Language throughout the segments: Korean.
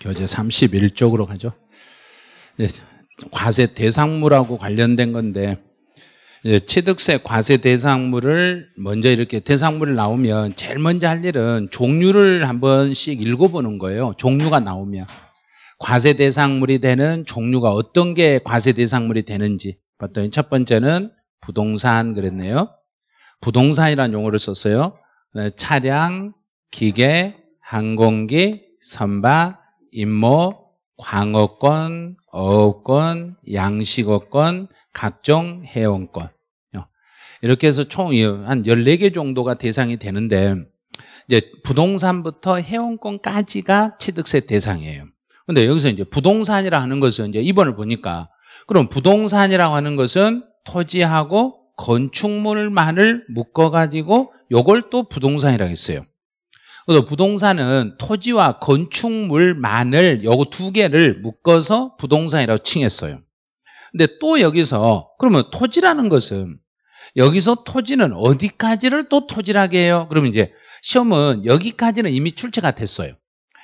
교재 31쪽으로 가죠. 과세 대상물하고 관련된 건데 취득세 과세 대상물을 먼저 이렇게 대상물을 나오면 제일 먼저 할 일은 종류를 한 번씩 읽어보는 거예요. 종류가 나오면 과세 대상물이 되는 종류가 어떤 게 과세 대상물이 되는지 봤더니 첫 번째는 부동산 그랬네요. 부동산이라는 용어를 썼어요. 차량, 기계, 항공기, 선박, 임모, 광어권, 어업권, 양식어권, 각종 해원권 어. 이렇게 해서 총 한 14개 정도가 대상이 되는데 이제 부동산부터 해원권까지가 취득세 대상이에요. 근데 여기서 이제 부동산이라 하는 것은 이제 이번을 보니까 그럼 부동산이라고 하는 것은 토지하고 건축물만을 묶어 가지고 요걸 또 부동산이라고 했어요. 그래서 부동산은 토지와 건축물만을 요거 두 개를 묶어서 부동산이라고 칭했어요. 근데 또 여기서 그러면 토지라는 것은 여기서 토지는 어디까지를 또 토지라게 해요? 그러면 이제 시험은 여기까지는 이미 출제가 됐어요.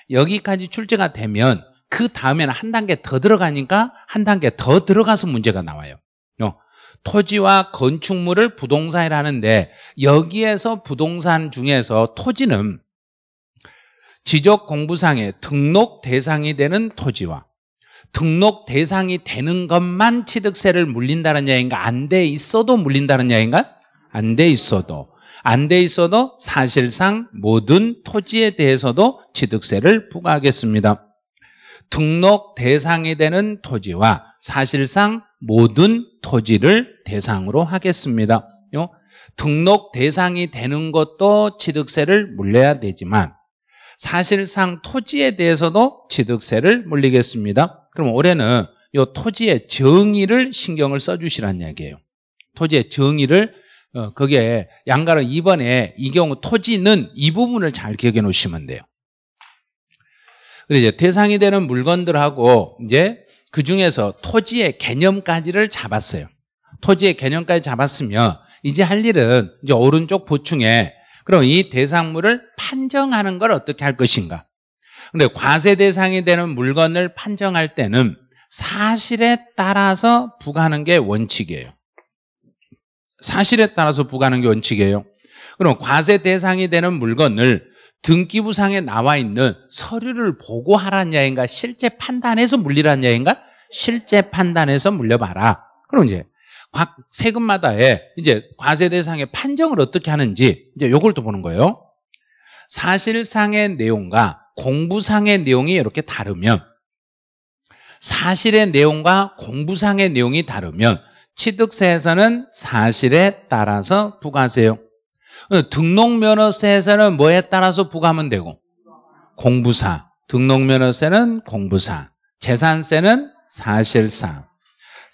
여기까지 출제가 되면 그 다음에는 한 단계 더 들어가니까 한 단계 더 들어가서 문제가 나와요. 어. 토지와 건축물을 부동산이라 하는데 여기에서 부동산 중에서 토지는 지적 공부상의 등록 대상이 되는 토지와 등록 대상이 되는 것만 취득세를 물린다는 이야기인가? 안 돼 있어도 물린다는 이야기인가? 안 돼 있어도. 안 돼 있어도 사실상 모든 토지에 대해서도 취득세를 부과하겠습니다. 등록 대상이 되는 토지와 사실상 모든 토지를 대상으로 하겠습니다. 등록 대상이 되는 것도 취득세를 물려야 되지만 사실상 토지에 대해서도 취득세를 물리겠습니다. 그럼 올해는 이 토지의 정의를 신경을 써주시란 이기예요 토지의 정의를 어, 그게 양가로 2번에 이 경우 토지는 이 부분을 잘 기억해 놓으시면 돼요. 그리고 이제 대상이 되는 물건들하고 이제 그 중에서 토지의 개념까지를 잡았어요. 토지의 개념까지 잡았으면 이제 할 일은 이제 오른쪽 보충에 그럼 이 대상물을 판정하는 걸 어떻게 할 것인가? 근데 과세 대상이 되는 물건을 판정할 때는 사실에 따라서 부과하는 게 원칙이에요. 사실에 따라서 부과하는 게 원칙이에요. 그럼 과세 대상이 되는 물건을 등기부상에 나와 있는 서류를 보고 하란 야인가 실제 판단해서 물리란 야인가 실제 판단해서 물려봐라. 그럼 이제 각 세금마다의 이제 과세 대상의 판정을 어떻게 하는지 이제 요걸 또 보는 거예요. 사실상의 내용과 공부상의 내용이 이렇게 다르면 사실의 내용과 공부상의 내용이 다르면 취득세에서는 사실에 따라서 부과하세요. 등록면허세에서는 뭐에 따라서 부과하면 되고 공부사, 등록면허세는 공부사, 재산세는 사실상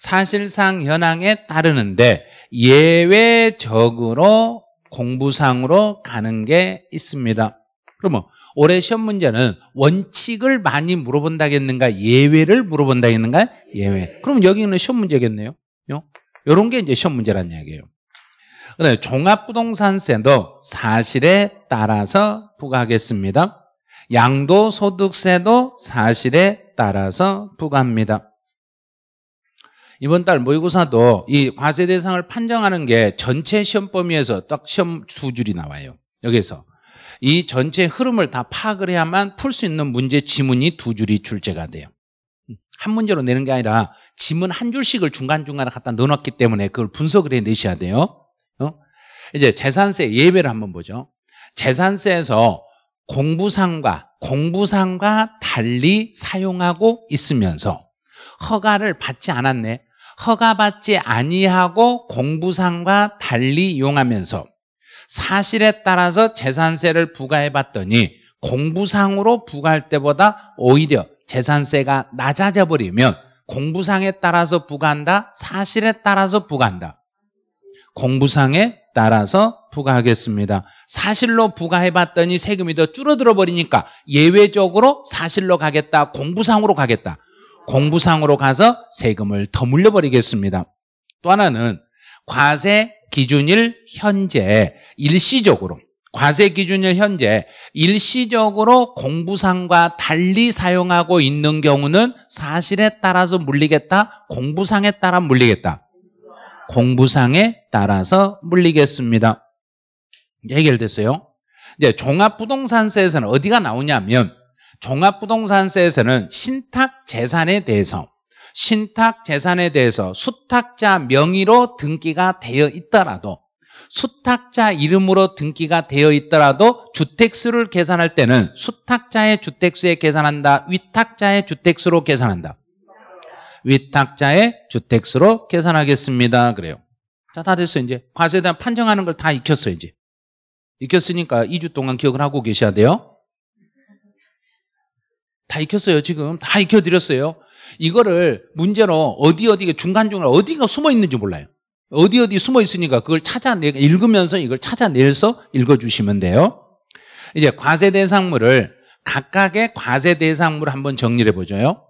사실상 현황에 따르는데 예외적으로 공부상으로 가는 게 있습니다. 그러면 올해 시험 문제는 원칙을 많이 물어본다겠는가 예외를 물어본다겠는가 예외. 그럼 여기는 시험 문제겠네요. 이런 게 이제 시험 문제란 이야기예요. 그다음에 종합부동산세도 사실에 따라서 부과하겠습니다. 양도소득세도 사실에 따라서 부과합니다. 이번 달 모의고사도 이 과세 대상을 판정하는 게 전체 시험 범위에서 딱 시험 두 줄이 나와요. 여기서 이 전체 흐름을 다 파악을 해야만 풀 수 있는 문제 지문이 두 줄이 출제가 돼요. 한 문제로 내는 게 아니라 지문 한 줄씩을 중간중간에 갖다 넣어놨기 때문에 그걸 분석을 해내셔야 돼요. 어? 이제 재산세 예외를 한번 보죠. 재산세에서 공부상과 공부상과 달리 사용하고 있으면서 허가를 받지 않았네. 허가받지 아니하고 공부상과 달리 이용하면서 사실에 따라서 재산세를 부과해 봤더니 공부상으로 부과할 때보다 오히려 재산세가 낮아져 버리면 공부상에 따라서 부과한다 사실에 따라서 부과한다 공부상에 따라서 부과하겠습니다. 사실로 부과해 봤더니 세금이 더 줄어들어 버리니까 예외적으로 사실로 가겠다 공부상으로 가겠다 공부상으로 가서 세금을 더 물려버리겠습니다. 또 하나는 과세 기준일 현재 일시적으로 과세 기준일 현재 일시적으로 공부상과 달리 사용하고 있는 경우는 사실에 따라서 물리겠다, 공부상에 따라 물리겠다. 공부상에 따라서 물리겠습니다. 이제 해결됐어요. 이제 종합부동산세에서는 어디가 나오냐면 종합부동산세에서는 신탁 재산에 대해서 신탁 재산에 대해서 수탁자 명의로 등기가 되어 있더라도 수탁자 이름으로 등기가 되어 있더라도 주택수를 계산할 때는 수탁자의 주택수에 계산한다 위탁자의 주택수로 계산한다 위탁자의 주택수로 계산하겠습니다 그래요 자다 됐어 이제 과세에 대한 판정하는 걸 다 익혔어 이제 익혔으니까 2주 동안 기억을 하고 계셔야 돼요 다 익혔어요, 지금. 다 익혀드렸어요. 이거를 문제로 어디 어디, 중간중간 어디가 숨어 있는지 몰라요. 어디 어디 숨어 있으니까 그걸 찾아내, 읽으면서 이걸 찾아내서 읽어주시면 돼요. 이제 과세 대상물을 각각의 과세 대상물 한번 정리해 를 보죠.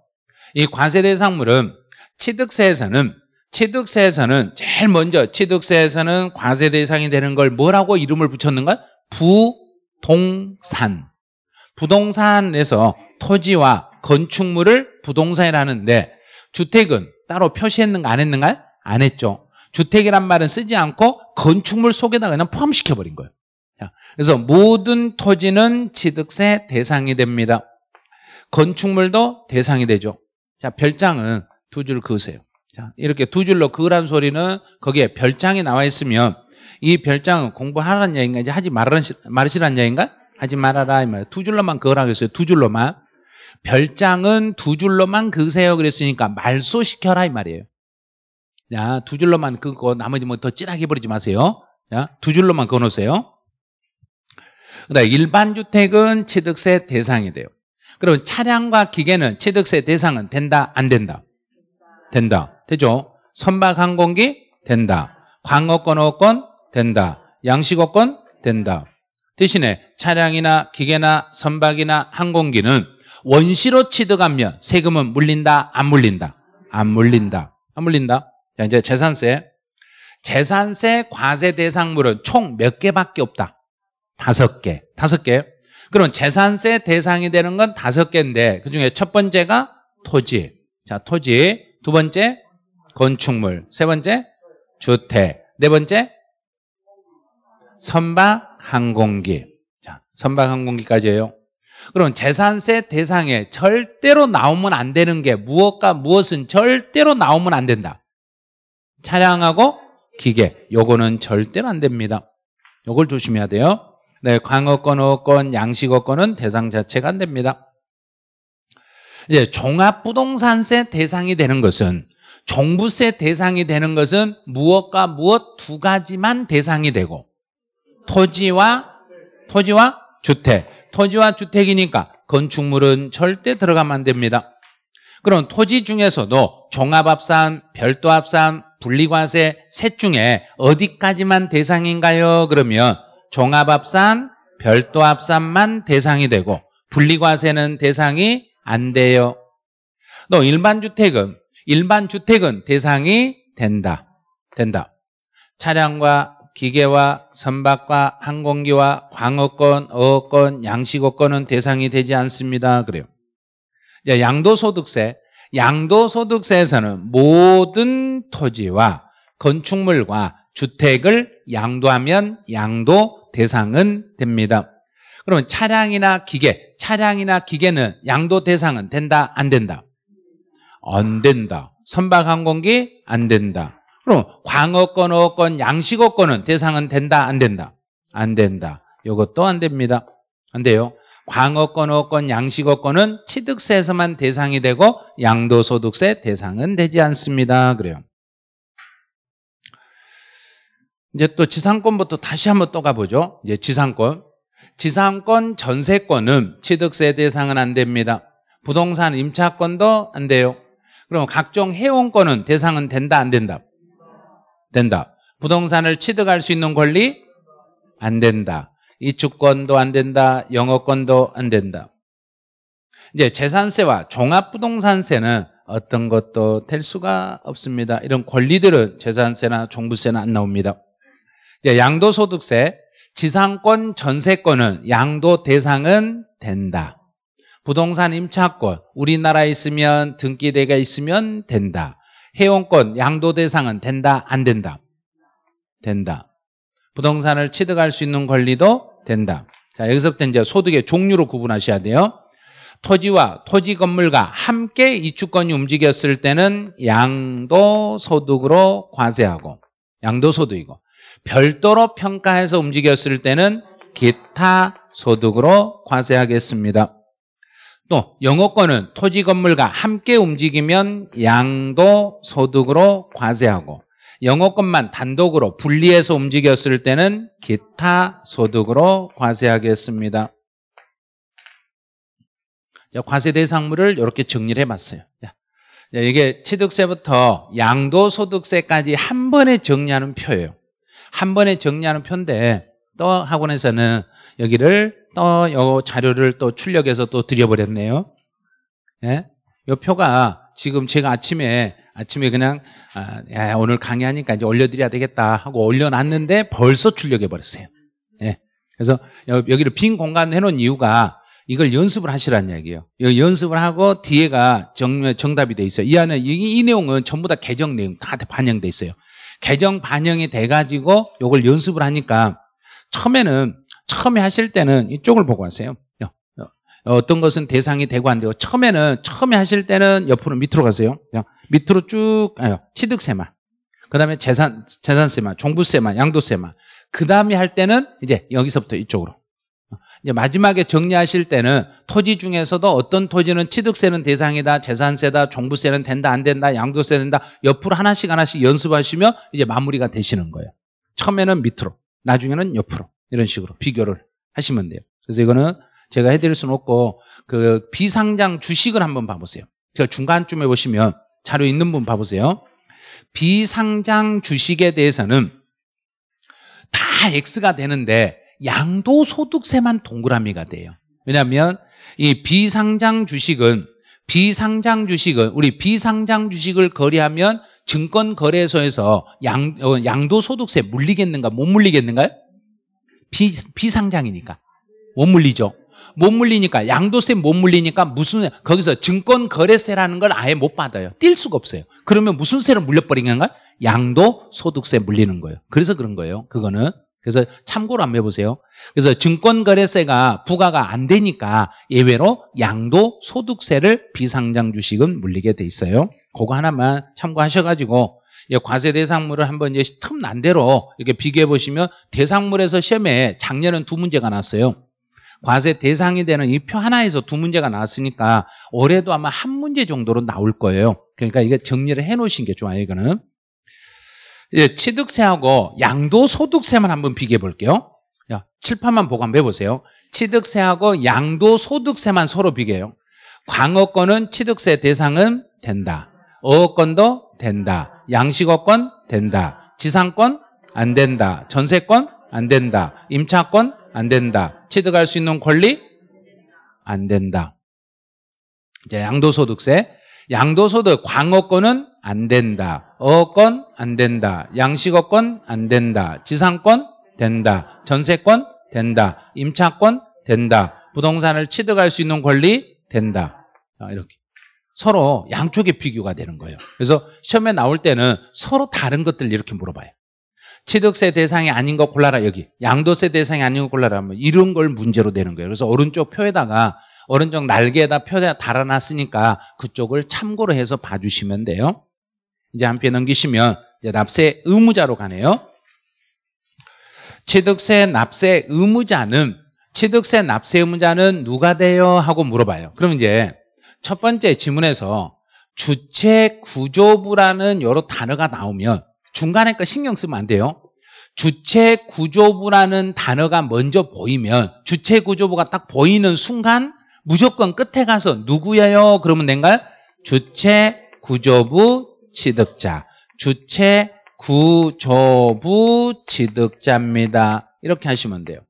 이 과세 대상물은 취득세에서는 취득세에서는 제일 먼저 취득세에서는 과세 대상이 되는 걸 뭐라고 이름을 붙였는가? 부동산. 부동산에서 토지와 건축물을 부동산이라 하는데 주택은 따로 표시했는가 안 했는가? 안 했죠. 주택이란 말은 쓰지 않고 건축물 속에다 가 그냥 포함시켜 버린 거예요. 그래서 모든 토지는 취득세 대상이 됩니다. 건축물도 대상이 되죠. 자, 별장은 두 줄 그으세요. 자, 이렇게 두 줄로 그으란 소리는 거기에 별장이 나와 있으면 이 별장은 공부하라는 얘기인가 하지 말으시라는 얘기인가? 하지 말아라 이 말. 두 줄로만 그으라고 했어요. 두 줄로만. 별장은 두 줄로만 그세요 그랬으니까 말소시켜라 이 말이에요. 야, 두 줄로만 그거 그 나머지 뭐더 진하게 버리지 마세요. 야, 두 줄로만 그어 놓으세요. 그다음 일반 주택은 취득세 대상이 돼요. 그럼 차량과 기계는 취득세 대상은 된다 안 된다? 된다. 되죠? 선박 항공기 된다. 광어권 어권 된다. 양식어권 된다. 대신에 차량이나 기계나 선박이나 항공기는 원시로 취득하면 세금은 물린다? 안 물린다? 안 물린다. 안 물린다. 자, 이제 재산세. 재산세 과세 대상물은 총 몇 개밖에 없다? 다섯 개. 다섯 개. 그럼 재산세 대상이 되는 건 다섯 개인데 그중에 첫 번째가 토지. 자, 토지. 두 번째 건축물. 세 번째 주택. 네 번째 선박 항공기. 자, 선박 항공기까지예요. 그럼 재산세 대상에 절대로 나오면 안 되는 게 무엇과 무엇은 절대로 나오면 안 된다. 차량하고 기계, 요거는 절대로 안 됩니다. 요걸 조심해야 돼요. 네, 광어권, 어권, 양식어권은 대상 자체가 안 됩니다. 이제 종합부동산세 대상이 되는 것은 종부세 대상이 되는 것은 무엇과 무엇 두 가지만 대상이 되고 토지와 토지와 주택 토지와 주택이니까 건축물은 절대 들어가면 안 됩니다. 그럼 토지 중에서도 종합합산, 별도합산, 분리과세 셋 중에 어디까지만 대상인가요? 그러면 종합합산, 별도합산만 대상이 되고 분리과세는 대상이 안 돼요. 또 일반 주택은 일반 주택은 대상이 된다. 된다. 차량과 기계와 선박과 항공기와 광어권, 어권, 어 양식어권은 대상이 되지 않습니다. 그래요. 양도소득세, 양도소득세에서는 모든 토지와 건축물과 주택을 양도하면 양도 대상은 됩니다. 그러면 차량이나 기계, 차량이나 기계는 양도 대상은 된다, 안 된다? 안 된다. 선박 항공기 안 된다. 그럼 광어권, 어권, 양식어권은 대상은 된다, 안 된다? 안 된다. 이것도 안 됩니다. 안 돼요. 광어권, 어권, 양식어권은 취득세에서만 대상이 되고 양도소득세 대상은 되지 않습니다. 그래요. 이제 또 지상권부터 다시 한번 또 가보죠. 이제 지상권. 지상권, 전세권은 취득세 대상은 안 됩니다. 부동산 임차권도 안 돼요. 그럼 각종 회원권은 대상은 된다, 안 된다? 된다. 부동산을 취득할 수 있는 권리? 안 된다. 이주권도 안 된다. 영어권도 안 된다. 이제 재산세와 종합부동산세는 어떤 것도 될 수가 없습니다. 이런 권리들은 재산세나 종부세는 안 나옵니다. 이제 양도소득세, 지상권, 전세권은 양도 대상은 된다. 부동산 임차권, 우리나라에 있으면 등기대가 있으면 된다. 회원권 양도 대상은 된다 안 된다 된다 부동산을 취득할 수 있는 권리도 된다 자 여기서부터 이제 소득의 종류로 구분하셔야 돼요 토지와 토지 건물과 함께 이주권이 움직였을 때는 양도 소득으로 과세하고 양도 소득이고 별도로 평가해서 움직였을 때는 기타 소득으로 과세하겠습니다 또 영어권은 토지 건물과 함께 움직이면 양도 소득으로 과세하고 영어권만 단독으로 분리해서 움직였을 때는 기타 소득으로 과세하겠습니다. 과세 대상물을 이렇게 정리를 해봤어요. 이게 취득세부터 양도소득세까지 한 번에 정리하는 표예요. 한 번에 정리하는 표인데 또 학원에서는 여기를 또 어, 자료를 또 출력해서 또 드려버렸네요. 예? 요 표가 지금 제가 아침에 아침에 그냥 아, 야, 오늘 강의하니까 이제 올려드려야 되겠다 하고 올려놨는데 벌써 출력해버렸어요. 예. 그래서 여기를 빈 공간 해놓은 이유가 이걸 연습을 하시라는 이야기예요. 연습을 하고 뒤에가 정, 정답이 돼 있어요. 이 안에 이, 이 내용은 전부 다 개정 내용 다 반영돼 있어요. 개정 반영이 돼가지고 이걸 연습을 하니까 처음에는 처음에 하실 때는 이쪽을 보고 하세요. 어떤 것은 대상이 되고 안 되고 처음에는 처음에 하실 때는 옆으로 밑으로 가세요. 밑으로 쭉 아니요, 취득세만. 그다음에 재산 재산세만, 종부세만, 양도세만. 그다음에 할 때는 이제 여기서부터 이쪽으로. 어, 이제 마지막에 정리하실 때는 토지 중에서도 어떤 토지는 취득세는 대상이다, 재산세다, 종부세는 된다, 안 된다, 양도세 된다. 옆으로 하나씩 하나씩 연습하시면 이제 마무리가 되시는 거예요. 처음에는 밑으로, 나중에는 옆으로. 이런 식으로 비교를 하시면 돼요. 그래서 이거는 제가 해드릴 수는 없고 그 비상장 주식을 한번 봐보세요. 제가 중간쯤에 보시면 자료 있는 분 봐보세요. 비상장 주식에 대해서는 다 X가 되는데 양도소득세만 동그라미가 돼요. 왜냐하면 이 비상장 주식은 비상장 주식은 우리 비상장 주식을 거래하면 증권 거래소에서 양, 어, 양도소득세 물리겠는가 못 물리겠는가요? 비, 비상장이니까. 못 물리죠. 못 물리니까 양도세 못 물리니까 무슨 거기서 증권 거래세라는 걸 아예 못 받아요. 뛸 수가 없어요. 그러면 무슨 세를 물려버린 건가? 양도 소득세 물리는 거예요. 그래서 그런 거예요. 그거는 그래서 참고로 한번 해보세요. 그래서 증권 거래세가 부과가 안 되니까 예외로 양도 소득세를 비상장 주식은 물리게 돼 있어요. 그거 하나만 참고하셔가지고 과세 대상물을 한번 틈 난대로 이렇게 비교해 보시면 대상물에서 시험에 작년은 두 문제가 나왔어요. 과세 대상이 되는 이 표 하나에서 두 문제가 나왔으니까 올해도 아마 한 문제 정도로 나올 거예요. 그러니까 이게 정리를 해 놓으신 게 좋아요, 이거는. 예, 취득세하고 양도소득세만 한번 비교해 볼게요. 야, 칠판만 보고 한번 해보세요. 취득세하고 양도소득세만 서로 비교해요. 광어권은 취득세 대상은 된다. 어업권도 된다. 양식어권 된다. 지상권 안 된다. 전세권 안 된다. 임차권 안 된다. 취득할 수 있는 권리 안 된다. 이제 양도소득세. 양도소득 광어권은 안 된다. 어권 안 된다. 양식어권 안 된다. 지상권 된다. 전세권 된다. 임차권 된다. 부동산을 취득할 수 있는 권리 된다. 이렇게. 서로 양쪽의 비교가 되는 거예요. 그래서 시험에 나올 때는 서로 다른 것들 이렇게 물어봐요. 취득세 대상이 아닌 거 골라라 여기 양도세 대상이 아닌 거 골라라 하면 이런 걸 문제로 되는 거예요. 그래서 오른쪽 표에다가 오른쪽 날개에다 표에 다 달아놨으니까 그쪽을 참고로 해서 봐주시면 돼요. 이제 한표 넘기시면 이제 납세 의무자로 가네요. 취득세 납세 의무자는 취득세 납세 의무자는 누가 돼요? 하고 물어봐요. 그럼 이제 첫 번째 지문에서 주체 구조부라는 여러 단어가 나오면 중간에 거 신경 쓰면 안 돼요. 주체 구조부라는 단어가 먼저 보이면 주체 구조부가 딱 보이는 순간 무조건 끝에 가서 누구예요? 그러면 된가요? 주체 구조부 취득자. 주체 구조부 취득자입니다. 이렇게 하시면 돼요.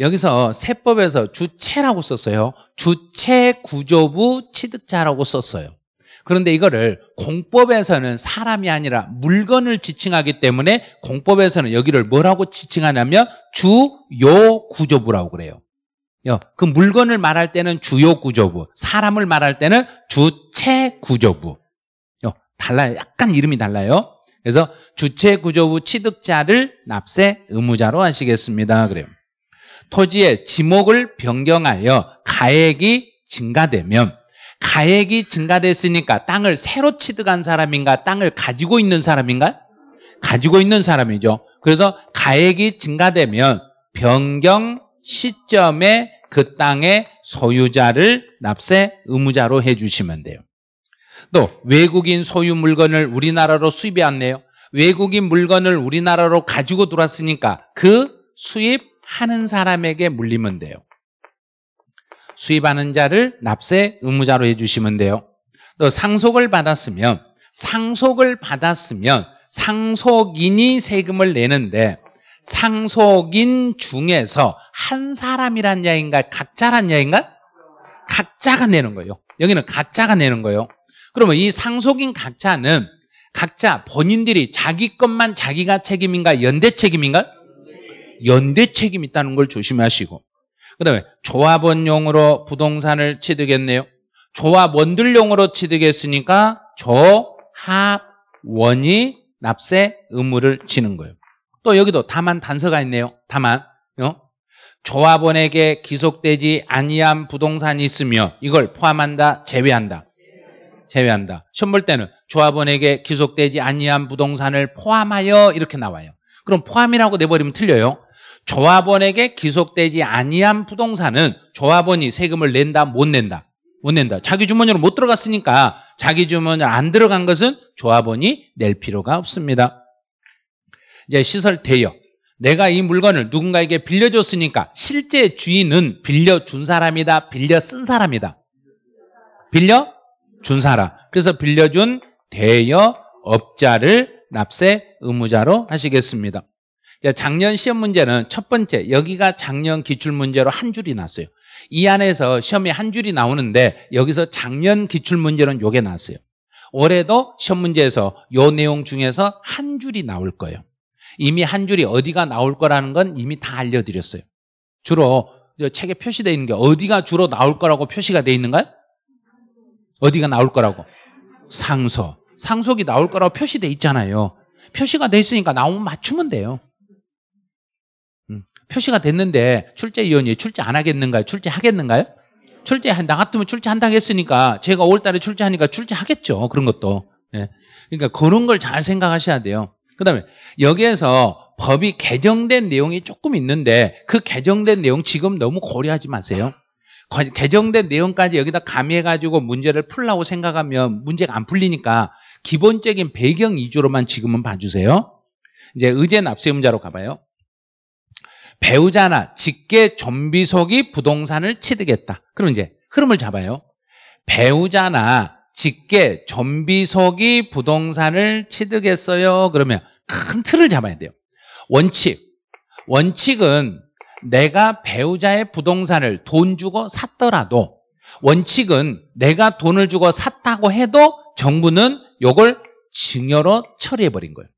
여기서 세법에서 주체라고 썼어요. 주체 구조부 취득자라고 썼어요. 그런데 이거를 공법에서는 사람이 아니라 물건을 지칭하기 때문에 공법에서는 여기를 뭐라고 지칭하냐면 주요 구조부라고 그래요. 그 물건을 말할 때는 주요 구조부, 사람을 말할 때는 주체 구조부. 달라요. 약간 이름이 달라요. 그래서 주체 구조부 취득자를 납세 의무자로 하시겠습니다. 그래요. 토지의 지목을 변경하여 가액이 증가되면 가액이 증가됐으니까 땅을 새로 취득한 사람인가 땅을 가지고 있는 사람인가? 가지고 있는 사람이죠. 그래서 가액이 증가되면 변경 시점에 그 땅의 소유자를 납세 의무자로 해주시면 돼요. 또 외국인 소유 물건을 우리나라로 수입해 왔네요. 외국인 물건을 우리나라로 가지고 들어왔으니까 그 수입 하는 사람에게 물리면 돼요. 수입하는 자를 납세 의무자로 해주시면 돼요. 또 상속을 받았으면 상속을 받았으면 상속인이 세금을 내는데 상속인 중에서 한 사람이란 야인가 각자란 야인가? 각자가 내는 거예요. 여기는 각자가 내는 거예요. 그러면 이 상속인 각자는 각자 본인들이 자기 것만 자기가 책임인가 연대 책임인가? 연대 책임이 있다는 걸 조심하시고 그 다음에 조합원용으로 부동산을 취득했네요. 조합원들용으로 취득했으니까 조합원이 납세 의무를 지는 거예요. 또 여기도 다만 단서가 있네요. 다만 어? 조합원에게 기속되지 아니한 부동산이 있으며 이걸 포함한다 제외한다. 제외한다. 시험 볼 때는 조합원에게 기속되지 아니한 부동산을 포함하여 이렇게 나와요. 그럼 포함이라고 내버리면 틀려요. 조합원에게 기속되지 아니한 부동산은 조합원이 세금을 낸다 못 낸다 못 낸다. 자기 주머니로 못 들어갔으니까 자기 주머니로 안 들어간 것은 조합원이 낼 필요가 없습니다. 이제 시설 대여. 내가 이 물건을 누군가에게 빌려줬으니까 실제 주인은 빌려준 사람이다. 빌려 쓴 사람이다. 빌려 준 사람. 그래서 빌려준 대여업자를 납세 의무자로 하시겠습니다. 작년 시험 문제는 첫 번째 여기가 작년 기출 문제로 한 줄이 났어요. 이 안에서 시험에 한 줄이 나오는데 여기서 작년 기출 문제는 요게 나왔어요. 올해도 시험 문제에서 요 내용 중에서 한 줄이 나올 거예요. 이미 한 줄이 어디가 나올 거라는 건 이미 다 알려드렸어요. 주로 책에 표시되어 있는 게 어디가 주로 나올 거라고 표시가 되어 있는가요? 어디가 나올 거라고? 상소. 상속이 나올 거라고 표시되어 있잖아요. 표시가 돼 있으니까 나오면 맞추면 돼요. 표시가 됐는데 출제위원이 출제 안 하겠는가요? 출제하겠는가요? 출제 한나 같으면 출제한다고 했으니까 제가 5월달에 출제하니까 출제하겠죠. 그런 것도. 예. 그러니까 그런 걸 잘 생각하셔야 돼요. 그다음에 여기에서 법이 개정된 내용이 조금 있는데 그 개정된 내용 지금 너무 고려하지 마세요. 개정된 내용까지 여기다 가미해가지고 문제를 풀라고 생각하면 문제가 안 풀리니까 기본적인 배경 위주로만 지금은 봐주세요. 이제 의제 납세의무자로 가봐요. 배우자나 직계 좀비속이 부동산을 취득했다. 그럼 이제 흐름을 잡아요. 배우자나 직계 좀비속이 부동산을 취득했어요. 그러면 큰 틀을 잡아야 돼요. 원칙. 원칙은 내가 배우자의 부동산을 돈 주고 샀더라도 원칙은 내가 돈을 주고 샀다고 해도 정부는 이걸 증여로 처리해버린 거예요.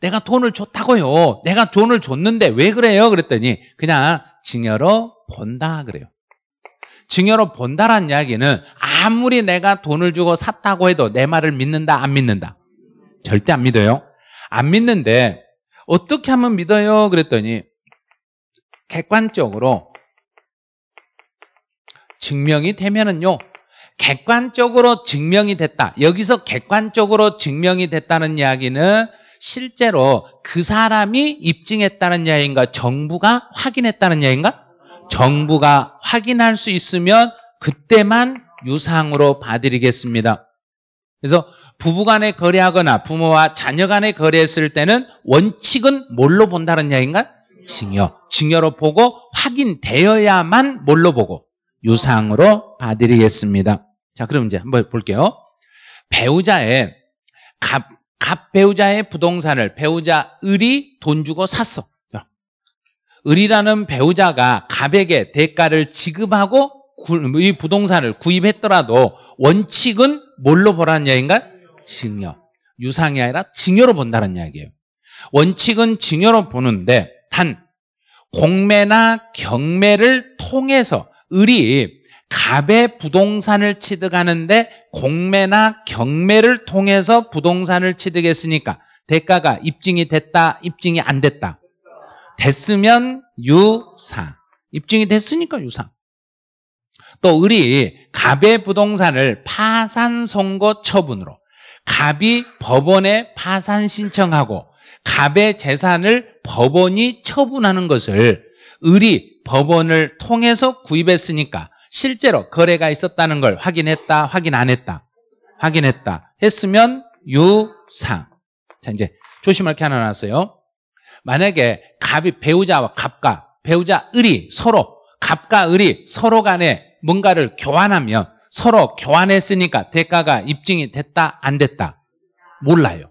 내가 돈을 줬다고요. 내가 돈을 줬는데 왜 그래요? 그랬더니 그냥 증여로 본다 그래요. 증여로 본다란 이야기는 아무리 내가 돈을 주고 샀다고 해도 내 말을 믿는다 안 믿는다? 절대 안 믿어요. 안 믿는데 어떻게 하면 믿어요? 그랬더니 객관적으로 증명이 되면은요. 객관적으로 증명이 됐다. 여기서 객관적으로 증명이 됐다는 이야기는 실제로 그 사람이 입증했다는 이야기인가 정부가 확인했다는 이야기인가? 정부가 확인할 수 있으면 그때만 유상으로 봐드리겠습니다. 그래서 부부 간에 거래하거나 부모와 자녀 간에 거래했을 때는 원칙은 뭘로 본다는 이야기인가? 증여. 증여로 보고 확인되어야만 뭘로 보고? 유상으로 봐드리겠습니다. 자, 그럼 이제 한번 볼게요. 배우자의 갑, 갑 배우자의 부동산을 배우자 을이 돈 주고 샀어. 을이라는 배우자가 갑에게 대가를 지급하고 뭐 이 부동산을 구입했더라도 원칙은 뭘로 보라는 이야기인가요? 증여. 유상이 아니라 증여로 본다는 이야기예요. 원칙은 증여로 보는데 단 공매나 경매를 통해서 을이 갑의 부동산을 취득하는데 공매나 경매를 통해서 부동산을 취득했으니까 대가가 입증이 됐다, 입증이 안 됐다. 됐으면 유사. 입증이 됐으니까 유사. 또 을이 갑의 부동산을 파산 선고 처분으로 갑이 법원에 파산 신청하고 갑의 재산을 법원이 처분하는 것을 을이 법원을 통해서 구입했으니까 실제로 거래가 있었다는 걸 확인했다, 확인 안 했다, 확인했다 했으면 유상. 자, 이제 조심할 게 하나 나왔어요. 만약에 갑이 배우자와 갑과 배우자 을이 서로 갑과 을이 서로 간에 뭔가를 교환하면 서로 교환했으니까 대가가 입증이 됐다 안 됐다 몰라요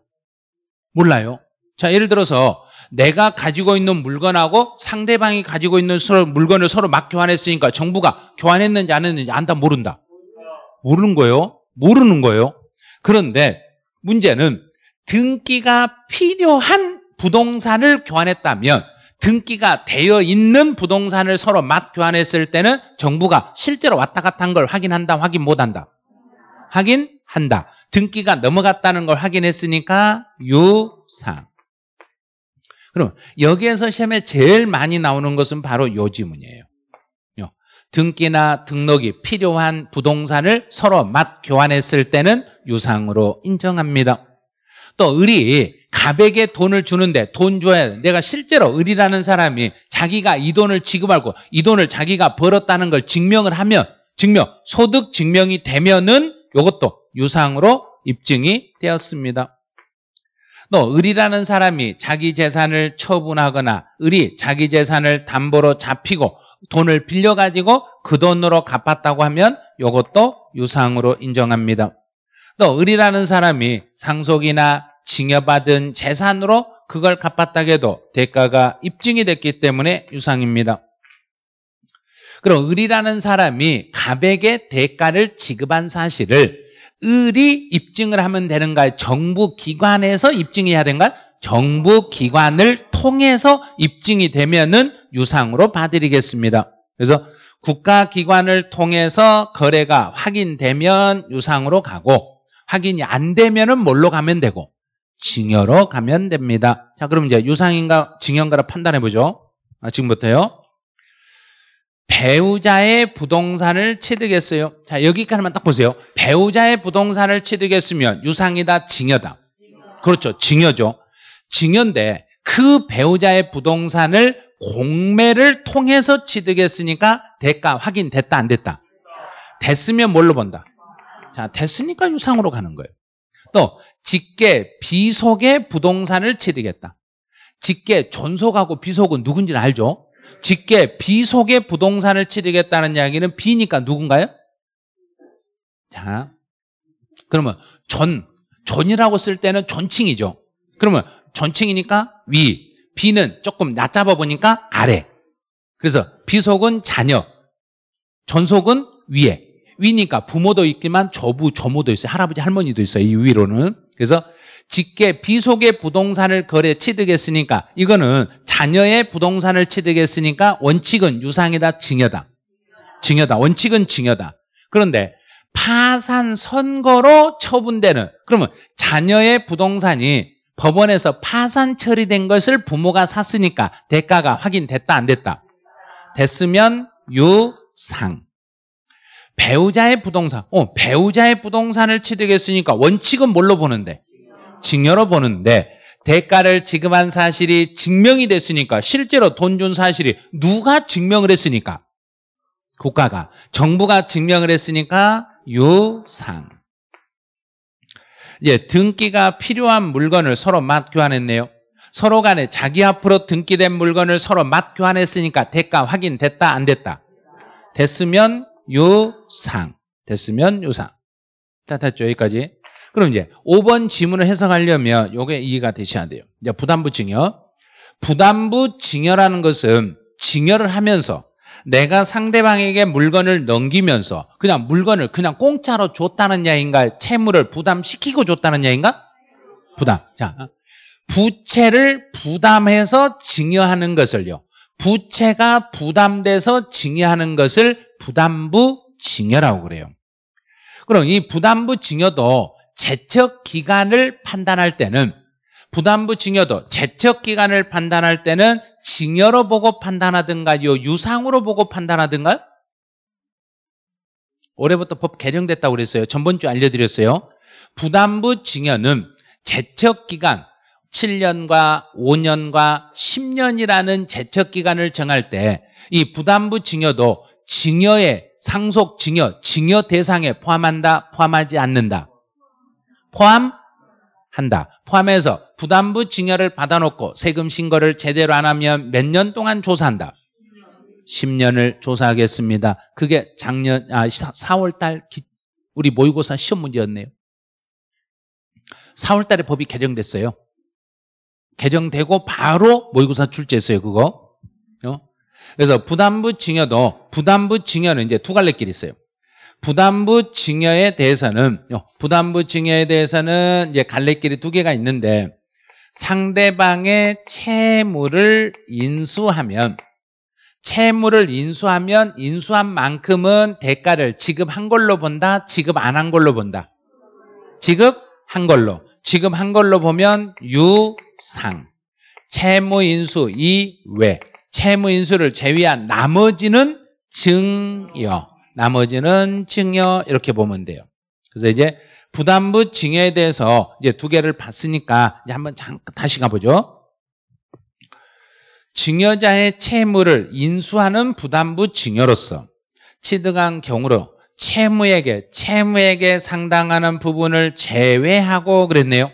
몰라요 자 예를 들어서 내가 가지고 있는 물건하고 상대방이 가지고 있는 서로 물건을 서로 막 교환했으니까 정부가 교환했는지 안 했는지 안다 모른다. 모르는 거예요. 모르는 거예요. 그런데 문제는 등기가 필요한 부동산을 교환했다면 등기가 되어 있는 부동산을 서로 맞 교환했을 때는 정부가 실제로 왔다 갔다 한 걸 확인한다 확인 못한다 확인한다 등기가 넘어갔다는 걸 확인했으니까 유상 그럼 여기에서 시험에 제일 많이 나오는 것은 바로 요 지문이에요. 등기나 등록이 필요한 부동산을 서로 맞 교환했을 때는 유상으로 인정합니다. 또 을이 갑에게 돈을 주는데 돈 줘야 돼. 내가 실제로 을이라는 사람이 자기가 이 돈을 지급하고 이 돈을 자기가 벌었다는 걸 증명을 하면 증명 소득 증명이 되면은 이것도 유상으로 입증이 되었습니다. 또 을이라는 사람이 자기 재산을 처분하거나 을이 자기 재산을 담보로 잡히고 돈을 빌려가지고 그 돈으로 갚았다고 하면 이것도 유상으로 인정합니다. 또 을이라는 사람이 상속이나 징여받은 재산으로 그걸 갚았다 해도 대가가 입증이 됐기 때문에 유상입니다. 그럼 을이라는 사람이 갑에게 대가를 지급한 사실을 을이 입증을 하면 되는가? 요 정부 기관에서 입증해야 되는가? 정부 기관을 통해서 입증이 되면은 유상으로 봐드리겠습니다. 그래서 국가기관을 통해서 거래가 확인되면 유상으로 가고 확인이 안 되면은 뭘로 가면 되고 증여로 가면 됩니다. 자, 그럼 이제 유상인가 증여인가를 판단해 보죠. 아, 지금부터요. 배우자의 부동산을 취득했어요. 자, 여기까지만 딱 보세요. 배우자의 부동산을 취득했으면 유상이다, 징여다. 그렇죠. 징여죠. 징여인데 그 배우자의 부동산을 공매를 통해서 취득했으니까 대가 확인 됐다, 안 됐다. 됐으면 뭘로 본다? 자, 됐으니까 유상으로 가는 거예요. 또, 직계, 비속의 부동산을 취득했다. 직계, 존속하고 비속은 누군지는 알죠? 직계 비 속에 부동산을 치르겠다는 이야기는 비니까 누군가요? 자, 그러면 전, 전이라고 쓸 때는 전칭이죠. 그러면 전칭이니까 위, 비는 조금 낮잡아 보니까 아래. 그래서 비속은 자녀, 전속은 위에. 위니까 부모도 있지만 저부, 저모도 있어요. 할아버지, 할머니도 있어요. 이 위로는. 그래서 직계 비속의 부동산을 거래 치득했으니까 이거는 자녀의 부동산을 취득했으니까 원칙은 유상이다, 증여다. 증여다. 원칙은 증여다. 그런데 파산 선거로 처분되는 그러면 자녀의 부동산이 법원에서 파산 처리된 것을 부모가 샀으니까 대가가 확인됐다 안 됐다 됐으면 유상 배우자의 부동산 어 배우자의 부동산을 취득했으니까 원칙은 뭘로 보는데 증여로 보는데 대가를 지급한 사실이 증명이 됐으니까 실제로 돈 준 사실이 누가 증명을 했으니까 국가가 정부가 증명을 했으니까 유상 예, 등기가 필요한 물건을 서로 맞교환했네요. 서로 간에 자기 앞으로 등기된 물건을 서로 맞교환했으니까 대가 확인됐다 안 됐다. 됐으면 유상. 됐으면 유상. 자, 됐죠. 여기까지. 그럼 이제 5번 지문을 해석하려면 요게 이해가 되셔야 돼요. 이제 부담부 증여. 부담부 증여라는 것은 증여를 하면서 내가 상대방에게 물건을 넘기면서 그냥 물건을 그냥 공짜로 줬다는 야인가 채무를 부담시키고 줬다는 야인가 부담. 자, 부채를 부담해서 증여하는 것을요. 부채가 부담돼서 증여하는 것을 부담부 증여라고 그래요. 그럼 이 부담부 증여도 제척 기간을 판단할 때는 부담부 증여도 제척 기간을 판단할 때는 증여로 보고 판단하든가요 유상으로 보고 판단하든가 올해부터 법 개정됐다고 그랬어요. 전번 주 알려드렸어요. 부담부 증여는 제척 기간 7년과 5년과 10년이라는 제척 기간을 정할 때 이 부담부 증여도 증여의 상속 증여, 증여 대상에 포함한다, 포함하지 않는다. 포함한다. 포함해서 부담부 증여를 받아놓고 세금 신고를 제대로 안 하면 몇 년 동안 조사한다. 10년을 조사하겠습니다. 그게 작년 아 4월 달 우리 모의고사 시험 문제였네요. 4월 달에 법이 개정됐어요. 개정되고 바로 모의고사 출제했어요, 그거. 어? 그래서 부담부 증여도 부담부 증여는 이제 두 갈래 길이 있어요. 부담부 증여에 대해서는 부담부 증여에 대해서는 이제 갈래끼리두 개가 있는데 상대방의 채무를 인수하면 채무를 인수하면 인수한 만큼은 대가를 지급한 걸로 본다 지급 안 한 걸로 본다 지급한 걸로 지급한 걸로 보면 유상 채무 인수 이외 채무 인수를 제외한 나머지는 증여 나머지는 증여 이렇게 보면 돼요. 그래서 이제 부담부 증여에 대해서 이제 두 개를 봤으니까 이제 한번 잠깐 다시 가보죠. 증여자의 채무를 인수하는 부담부 증여로서 취득한 경우로 채무에게 채무에게 상당하는 부분을 제외하고 그랬네요.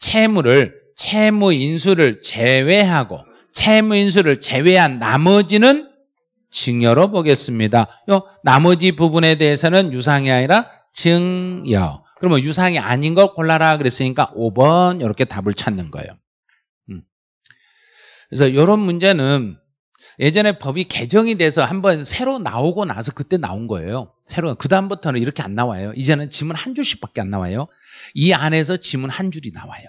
채무를 채무 인수를 제외하고 채무 인수를 제외한 나머지는 증여로 보겠습니다. 요 나머지 부분에 대해서는 유상이 아니라 증여. 그러면 유상이 아닌 걸 골라라 그랬으니까 5번 이렇게 답을 찾는 거예요. 음. 그래서 이런 문제는 예전에 법이 개정이 돼서 한번 새로 나오고 나서 그때 나온 거예요. 새로 그 다음부터는 이렇게 안 나와요. 이제는 지문 한 줄씩밖에 안 나와요. 이 안에서 지문 한 줄이 나와요.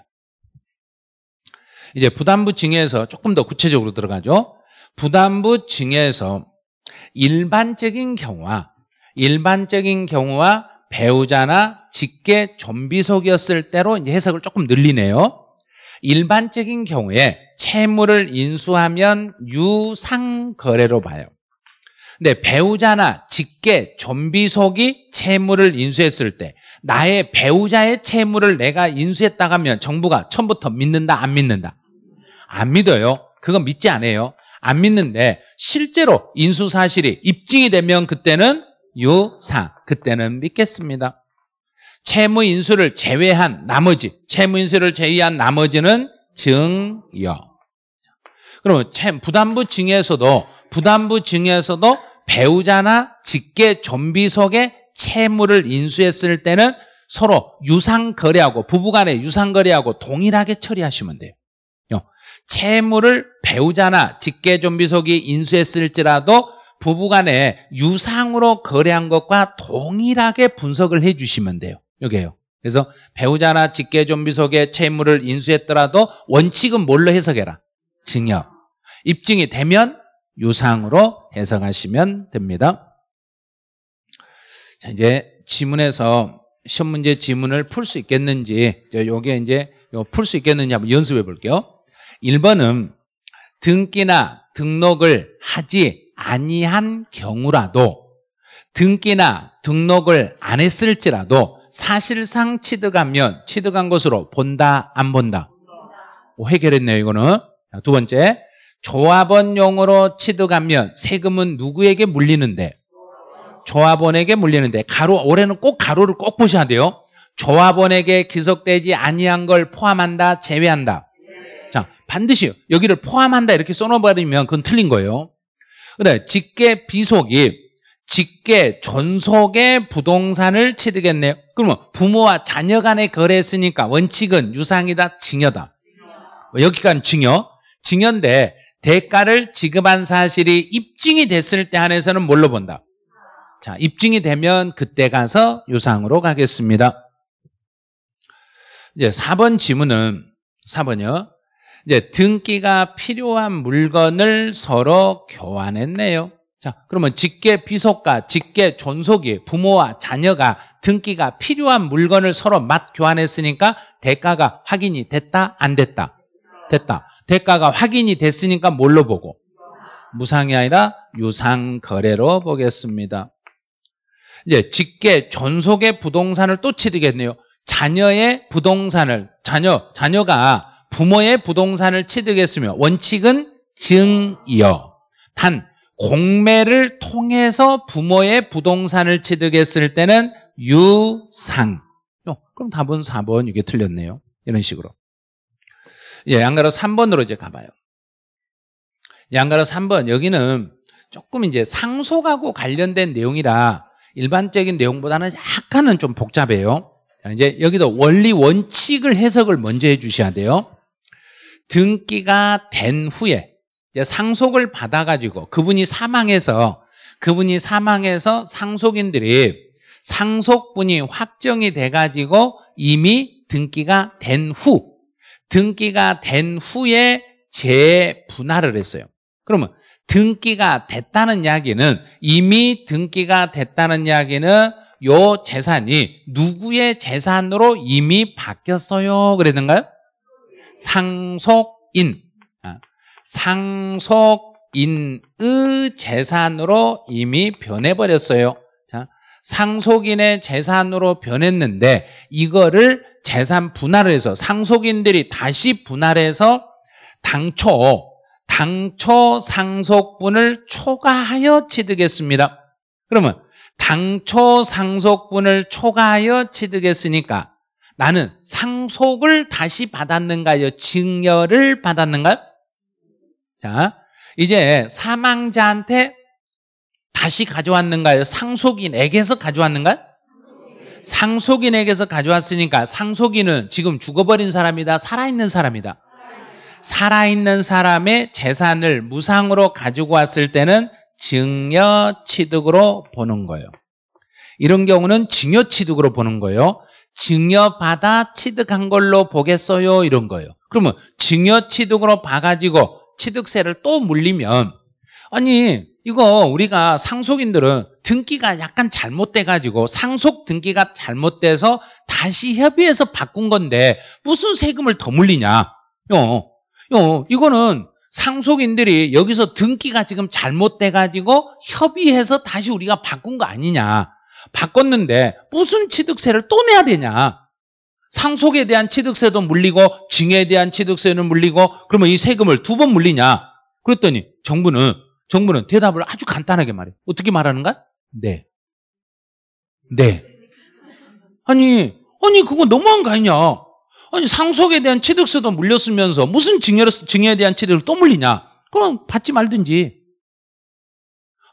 이제 부담부 증에서 여 조금 더 구체적으로 들어가죠. 부담부 증에서 여 일반적인 경우와 일반적인 경우와 배우자나 직계 좀비속이었을 때로 이제 해석을 조금 늘리네요. 일반적인 경우에 채무를 인수하면 유상 거래로 봐요. 근데 배우자나 직계 좀비속이 채무를 인수했을 때 나의 배우자의 채무를 내가 인수했다 하면 정부가 처음부터 믿는다 안 믿는다? 안 믿어요. 그건 믿지 않아요. 안 믿는데 실제로 인수 사실이 입증이 되면 그때는 유사, 그때는 믿겠습니다. 채무 인수를 제외한 나머지, 채무 인수를 제외한 나머지는 증여. 그러면 부담부 증여에서도 부담부 증여에서도 배우자나 직계 좀비속에 채무를 인수했을 때는 서로 유상 거래하고 부부간의 유상 거래하고 동일하게 처리하시면 돼요. 채무를 배우자나 직계 좀비속이 인수했을지라도 부부간에 유상으로 거래한 것과 동일하게 분석을 해주시면 돼요. 여기에요. 그래서 배우자나 직계 좀비속의 채무를 인수했더라도 원칙은 뭘로 해석해라? 증여. 입증이 되면 유상으로 해석하시면 됩니다. 자, 이제 지문에서 시험 문제 지문을 풀 수 있겠는지, 여기에 이제 풀 수 있겠는지 한번 연습해 볼게요. 1번은 등기나 등록을 하지 아니한 경우라도 등기나 등록을 안 했을지라도 사실상 취득하면 취득한 것으로 본다 안 본다 오, 해결했네요 이거는 두 번째 조합원용으로 취득하면 세금은 누구에게 물리는데 조합원에게 물리는데 가로 올해는 꼭 가로를 꼭 보셔야 돼요 조합원에게 기속되지 아니한 걸 포함한다 제외한다 반드시 여기를 포함한다 이렇게 써놓아버리면 그건 틀린 거예요. 근데 직계 비속이 직계 전속의 부동산을 취득했네요. 그러면 부모와 자녀 간의 거래했으니까 원칙은 유상이다, 증여다. 여기까지 증여. 증여인데 대가를 지급한 사실이 입증이 됐을 때 한해서는 뭘로 본다? 자, 입증이 되면 그때 가서 유상으로 가겠습니다. 이제 4번 지문은 4번이요. 이제 등기가 필요한 물건을 서로 교환했네요. 자, 그러면 직계 비속과 직계 존속이 부모와 자녀가 등기가 필요한 물건을 서로 맞 교환했으니까 대가가 확인이 됐다, 안 됐다? 됐다. 대가가 확인이 됐으니까 뭘로 보고? 무상이 아니라 유상 거래로 보겠습니다. 이제 직계 존속의 부동산을 또 치르겠네요. 자녀의 부동산을 자녀 자녀가 부모의 부동산을 취득했으며 원칙은 증여. 단 공매를 통해서 부모의 부동산을 취득했을 때는 유상. 어, 그럼 답은 4번 이게 틀렸네요. 이런 식으로. 예, 양가로 3번으로 이제 가봐요. 양가로 3번 여기는 조금 이제 상속하고 관련된 내용이라 일반적인 내용보다는 약간은 좀 복잡해요. 이제 여기도 원리 원칙을 해석을 먼저 해주셔야 돼요. 등기가 된 후에 상속을 받아가지고 그분이 사망해서 그분이 사망해서 상속인들이 상속분이 확정이 돼가지고 이미 등기가 된 후, 등기가 된 후에 재분할을 했어요. 그러면 등기가 됐다는 이야기는 이미 등기가 됐다는 이야기는 요 재산이 누구의 재산으로 이미 바뀌었어요? 그랬는가요? 상속인 아, 상속인의 재산으로 이미 변해버렸어요. 자, 상속인의 재산으로 변했는데 이거를 재산 분할을 해서 상속인들이 다시 분할해서 당초 당초 상속분을 초과하여 취득했습니다. 그러면 당초 상속분을 초과하여 취득했으니까 나는 상속을 다시 받았는가요? 증여를 받았는가요? 자, 이제 사망자한테 다시 가져왔는가요? 상속인에게서 가져왔는가요? 상속인에게서 가져왔으니까 상속인은 지금 죽어버린 사람이다, 살아있는 사람이다. 살아있는 사람의 재산을 무상으로 가지고 왔을 때는 증여취득으로 보는 거예요. 이런 경우는 증여취득으로 보는 거예요. 증여받아 취득한 걸로 보겠어요 이런 거예요. 그러면 증여취득으로 봐가지고 취득세를 또 물리면 아니 이거 우리가 상속인들은 등기가 약간 잘못돼가지고 상속 등기가 잘못돼서 다시 협의해서 바꾼 건데 무슨 세금을 더 물리냐? 요, 요 이거는 상속인들이 여기서 등기가 지금 잘못돼가지고 협의해서 다시 우리가 바꾼 거 아니냐? 바꿨는데 무슨 취득세를 또 내야 되냐? 상속에 대한 취득세도 물리고 증여에 대한 취득세는 물리고 그러면 이 세금을 두 번 물리냐? 그랬더니 정부는 정부는 대답을 아주 간단하게 말해. 어떻게 말하는가? 네. 네. 아니, 아니 그거 너무한 거 아니냐? 아니 상속에 대한 취득세도 물렸으면서 무슨 증여를, 증여에 대한 취득을 또 물리냐? 그럼 받지 말든지.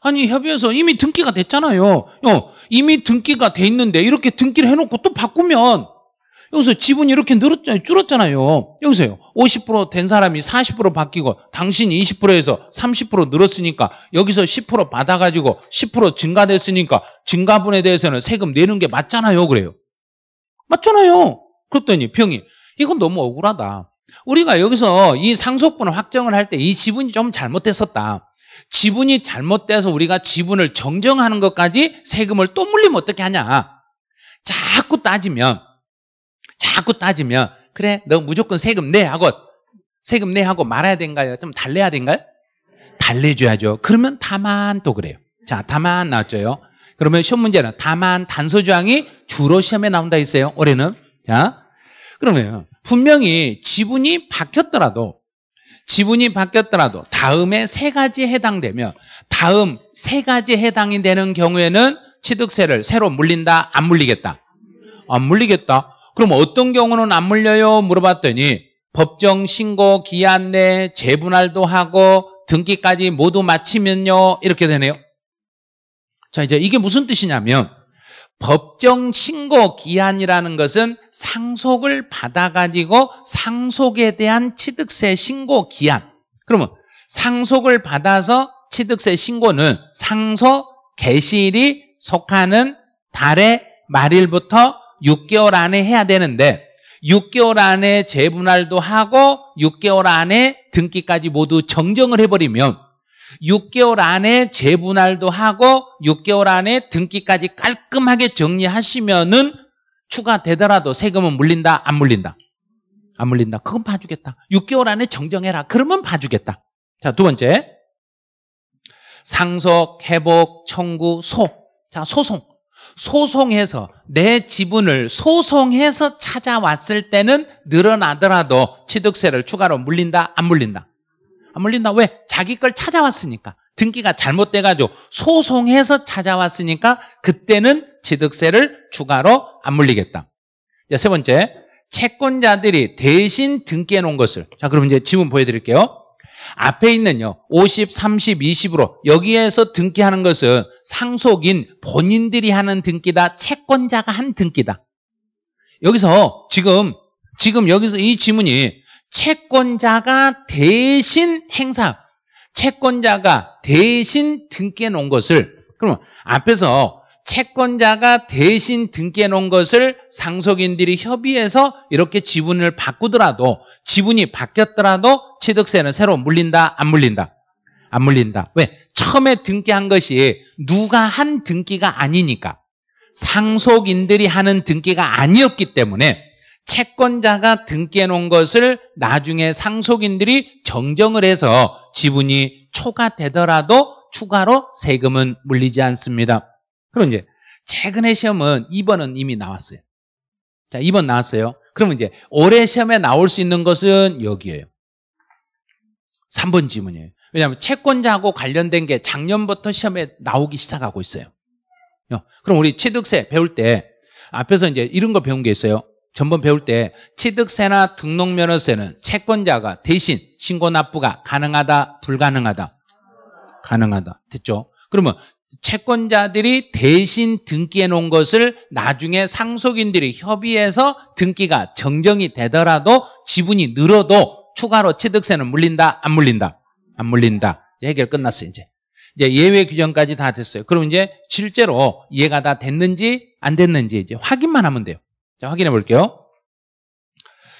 아니 협의해서 이미 등기가 됐잖아요. 어, 이미 등기가 돼 있는데 이렇게 등기를 해놓고 또 바꾸면 여기서 지분이 이렇게 늘었잖아요. 줄었잖아요. 여기서요. 50%된 사람이 40% 바뀌고 당신이 20%에서 30% 늘었으니까 여기서 10% 받아가지고 10% 증가됐으니까 증가분에 대해서는 세금 내는 게 맞잖아요. 그래요. 맞잖아요. 그랬더니 병이 이건 너무 억울하다. 우리가 여기서 이 상속분을 확정을 할 때 이 지분이 좀 잘못됐었다. 지분이 잘못돼서 우리가 지분을 정정하는 것까지 세금을 또 물리면 어떻게 하냐. 자꾸 따지면, 자꾸 따지면, 그래, 너 무조건 세금 내 하고, 세금 내 하고 말아야 된가요? 좀 달래야 된가요? 달래줘야죠. 그러면 다만 또 그래요. 자, 다만 나왔죠 그러면 시험 문제는 다만 단서 조항이 주로 시험에 나온다 했어요. 올해는. 자, 그러면 분명히 지분이 바뀌었더라도 지분이 바뀌었더라도 다음에 세 가지 해당되면 다음 세 가지 해당이 되는 경우에는 취득세를 새로 물린다 안 물리겠다 안 물리겠다 그럼 어떤 경우는 안 물려요 물어봤더니 법정 신고 기한 내 재분할도 하고 등기까지 모두 마치면요 이렇게 되네요 자 이제 이게 무슨 뜻이냐면 법정 신고 기한이라는 것은 상속을 받아가지고 상속에 대한 취득세 신고 기한. 그러면 상속을 받아서 취득세 신고는 상속 개시일이 속하는 달의 말일부터 6개월 안에 해야 되는데 6개월 안에 재분할도 하고 6개월 안에 등기까지 모두 정정을 해버리면 6개월 안에 재분할도 하고 6개월 안에 등기까지 깔끔하게 정리하시면은 추가되더라도 세금은 물린다 안 물린다 안 물린다 그건 봐주겠다 6개월 안에 정정해라 그러면 봐주겠다 자두 번째 상속 회복 청구 소자 소송 소송해서 내 지분을 소송해서 찾아왔을 때는 늘어나더라도 취득세를 추가로 물린다 안 물린다 안 물린다. 왜? 자기 걸 찾아왔으니까. 등기가 잘못돼가지고 소송해서 찾아왔으니까 그때는 취득세를 추가로 안 물리겠다. 자, 세 번째. 채권자들이 대신 등기해 놓은 것을. 자, 그럼 이제 지문 보여드릴게요. 앞에 있는요. 50, 30, 20으로 여기에서 등기하는 것은 상속인 본인들이 하는 등기다. 채권자가 한 등기다. 여기서 지금 지금 여기서 이 지문이 채권자가 대신 행사, 채권자가 대신 등기해 놓은 것을 그러면 앞에서 채권자가 대신 등기해 놓은 것을 상속인들이 협의해서 이렇게 지분을 바꾸더라도 지분이 바뀌었더라도 취득세는 새로 물린다 안 물린다 안 물린다 왜 처음에 등기한 것이 누가 한 등기가 아니니까 상속인들이 하는 등기가 아니었기 때문에 채권자가 등기해 놓은 것을 나중에 상속인들이 정정을 해서 지분이 초과되더라도 추가로 세금은 물리지 않습니다. 그럼 이제 최근의 시험은 2번은 이미 나왔어요. 자, 2번 나왔어요. 그러면 이제 올해 시험에 나올 수 있는 것은 여기에요. 3번 지문이에요. 왜냐하면 채권자하고 관련된 게 작년부터 시험에 나오기 시작하고 있어요. 어, 그럼 우리 취득세 배울 때 앞에서 이제 이런 거 배운 게 있어요. 전번 배울 때 취득세나 등록면허세는 채권자가 대신 신고 납부가 가능하다 불가능하다 가능하다 됐죠 그러면 채권자들이 대신 등기해 놓은 것을 나중에 상속인들이 협의해서 등기가 정정이 되더라도 지분이 늘어도 추가로 취득세는 물린다 안 물린다 안 물린다 이제 해결 끝났어요 이제 이제 예외 규정까지 다 됐어요 그럼 이제 실제로 이해가 다 됐는지 안 됐는지 이제 확인만 하면 돼요 자, 확인해 볼게요.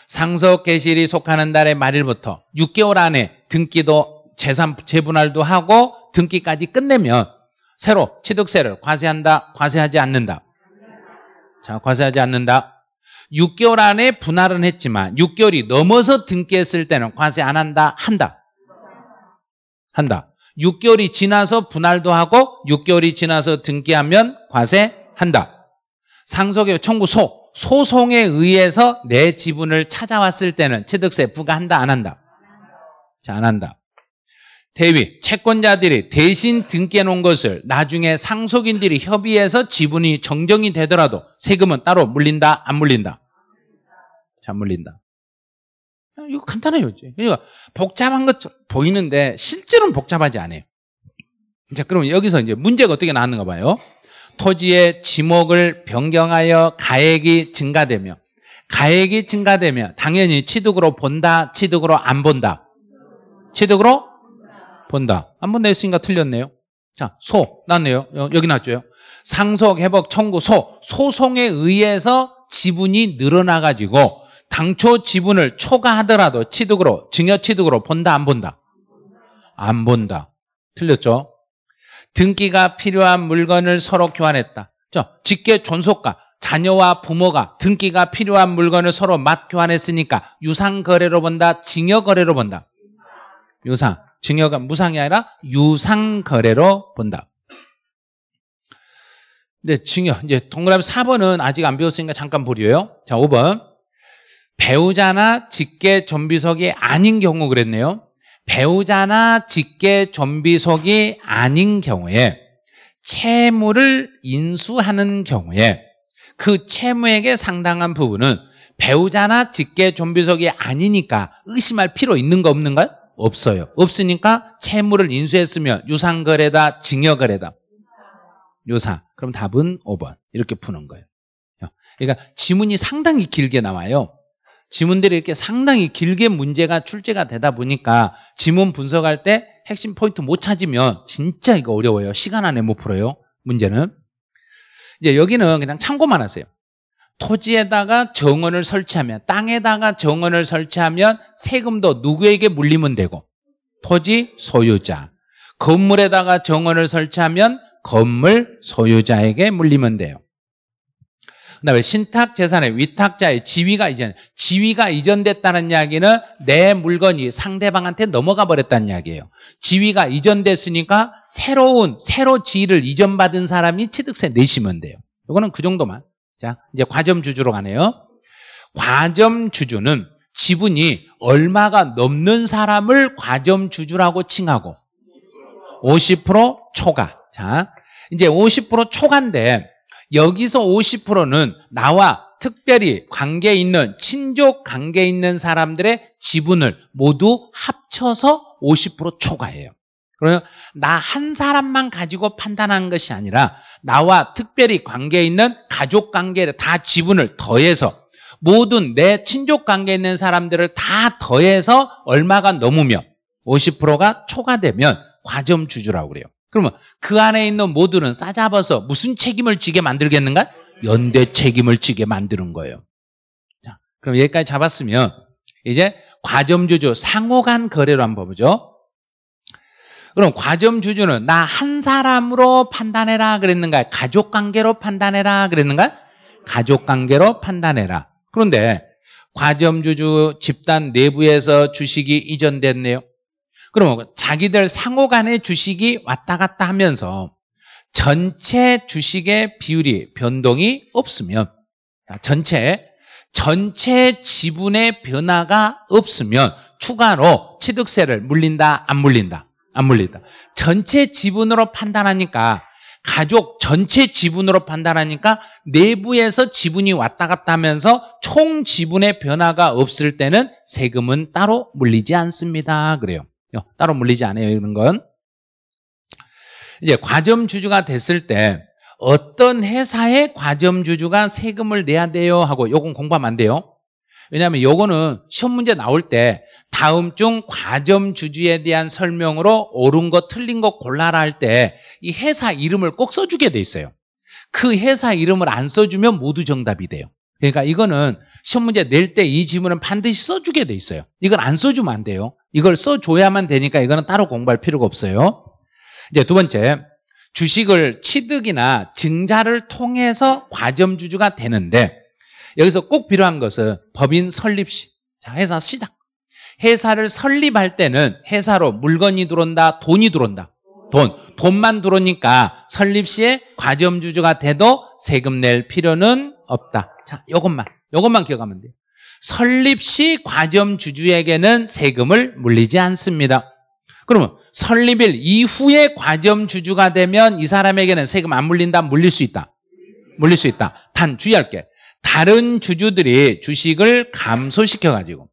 상속 개실이 속하는 달의 말일부터 6개월 안에 등기도 재산 재분할도 하고 등기까지 끝내면 새로 취득세를 과세한다, 과세하지 않는다. 자, 과세하지 않는다. 6개월 안에 분할은 했지만 6개월이 넘어서 등기했을 때는 과세 안 한다, 한다. 한다. 6개월이 지나서 분할도 하고 6개월이 지나서 등기하면 과세한다. 상속의 청구소 소송에 의해서 내 지분을 찾아왔을 때는 취득세 부과한다 안 한다? 자, 안 한다. 대위, 채권자들이 대신 등기 놓은 것을 나중에 상속인들이 협의해서 지분이 정정이 되더라도 세금은 따로 물린다 안 물린다? 안 물린다. 이거 간단해요. 그러니까 복잡한 것 보이는데 실제로는 복잡하지 않아요. 자, 그럼 여기서 이제 문제가 어떻게 나왔는가 봐요. 토지의 지목을 변경하여 가액이 증가되며 가액이 증가되며 당연히 취득으로 본다 취득으로 안 본다 취득으로 본다 한번다 했으니까 틀렸네요 자소 났네요 여기 났죠 상속 회복 청구 소 소송에 의해서 지분이 늘어나 가지고 당초 지분을 초과하더라도 취득으로 증여 취득으로 본다 안 본다 안 본다 틀렸죠 등기가 필요한 물건을 서로 교환했다. 직계 존속과 자녀와 부모가 등기가 필요한 물건을 서로 맞 교환했으니까 유상 거래로 본다, 증여 거래로 본다. 유상, 증여가 무상이 아니라 유상 거래로 본다. 근데 여 이제 동그라미 4번은 아직 안 배웠으니까 잠깐 보려요. 자, 5번. 배우자나 직계 전비석이 아닌 경우 그랬네요. 배우자나 직계 전비속이 아닌 경우에 채무를 인수하는 경우에 그채무에게 상당한 부분은 배우자나 직계 존비속이 아니니까 의심할 필요 있는 거 없는가요? 없어요. 없으니까 채무를 인수했으면 유상거래다, 증여거래다 유사. 그럼 답은 5번. 이렇게 푸는 거예요. 어. 그러니까 지문이 상당히 길게 나와요. 지문들이 이렇게 상당히 길게 문제가 출제가 되다 보니까 지문 분석할 때 핵심 포인트 못 찾으면 진짜 이거 어려워요. 시간 안에 못 풀어요. 문제는. 이제 여기는 그냥 참고만 하세요. 토지에다가 정원을 설치하면 땅에다가 정원을 설치하면 세금도 누구에게 물리면 되고 토지 소유자 건물에다가 정원을 설치하면 건물 소유자에게 물리면 돼요. 그다음에 신탁 재산의 위탁자의 지위가 이전 지위가 이전됐다는 이야기는 내 물건이 상대방한테 넘어가 버렸다는 이야기예요. 지위가 이전됐으니까 새로운 새로 지위를 이전받은 사람이 취득세 내시면 돼요. 이거는 그 정도만. 자, 이제 과점 주주로 가네요. 과점 주주는 지분이 얼마가 넘는 사람을 과점 주주라고 칭하고 50% 초과. 자, 이제 50% 초과인데 여기서 50%는 나와 특별히 관계 있는 친족 관계 있는 사람들의 지분을 모두 합쳐서 50% 초과해요. 그러면 나 한 사람만 가지고 판단하는 것이 아니라 나와 특별히 관계 있는 가족 관계를 다 지분을 더해서 모든 내 친족 관계 있는 사람들을 다 더해서 얼마가 넘으면 50%가 초과되면 과점 주주라고 그래요. 그러면 그 안에 있는 모두는 싸잡아서 무슨 책임을 지게 만들겠는가? 연대 책임을 지게 만드는 거예요. 자, 그럼 여기까지 잡았으면 이제 과점주주 상호간 거래로 한번 보죠. 그럼 과점주주는 나 한 사람으로 판단해라 그랬는가? 가족관계로 판단해라 그랬는가? 가족관계로 판단해라. 그런데 과점주주 집단 내부에서 주식이 이전됐네요. 그럼 자기들 상호 간의 주식이 왔다 갔다 하면서 전체 주식의 비율이 변동이 없으면 전체 전체 지분의 변화가 없으면 추가로 취득세를 물린다 안 물린다 안 물린다 전체 지분으로 판단하니까 가족 전체 지분으로 판단하니까 내부에서 지분이 왔다 갔다 하면서 총 지분의 변화가 없을 때는 세금은 따로 물리지 않습니다 그래요 어, 따로 물리지 않아요. 이런 건. 이제 과점주주가 됐을 때 어떤 회사의 과점주주가 세금을 내야 돼요 하고 요건 공부하면 안 돼요. 왜냐하면 요거는 시험 문제 나올 때 다음 중 과점주주에 대한 설명으로 옳은 거 틀린 거 골라라 할 때 이 회사 이름을 꼭 써주게 돼 있어요. 그 회사 이름을 안 써주면 모두 정답이 돼요. 그러니까 이거는 시험 문제 낼 때 이 지문은 반드시 써주게 돼 있어요. 이건 안 써주면 안 돼요. 이걸 써줘야만 되니까 이거는 따로 공부할 필요가 없어요. 이제 두 번째, 주식을 취득이나 증자를 통해서 과점주주가 되는데 여기서 꼭 필요한 것은 법인 설립 시, 자 회사 시작. 회사를 설립할 때는 회사로 물건이 들어온다, 돈이 들어온다. 돈, 돈만 들어오니까 설립 시에 과점주주가 돼도 세금 낼 필요는 없다. 자, 이것만, 이것만 기억하면 돼요. 설립 시 과점 주주에게는 세금을 물리지 않습니다. 그러면 설립일 이후에 과점 주주가 되면 이 사람에게는 세금 안 물린다? 물릴 수 있다. 물릴 수 있다. 단 주의할 게 다른 주주들이 주식을 감소시켜 가지고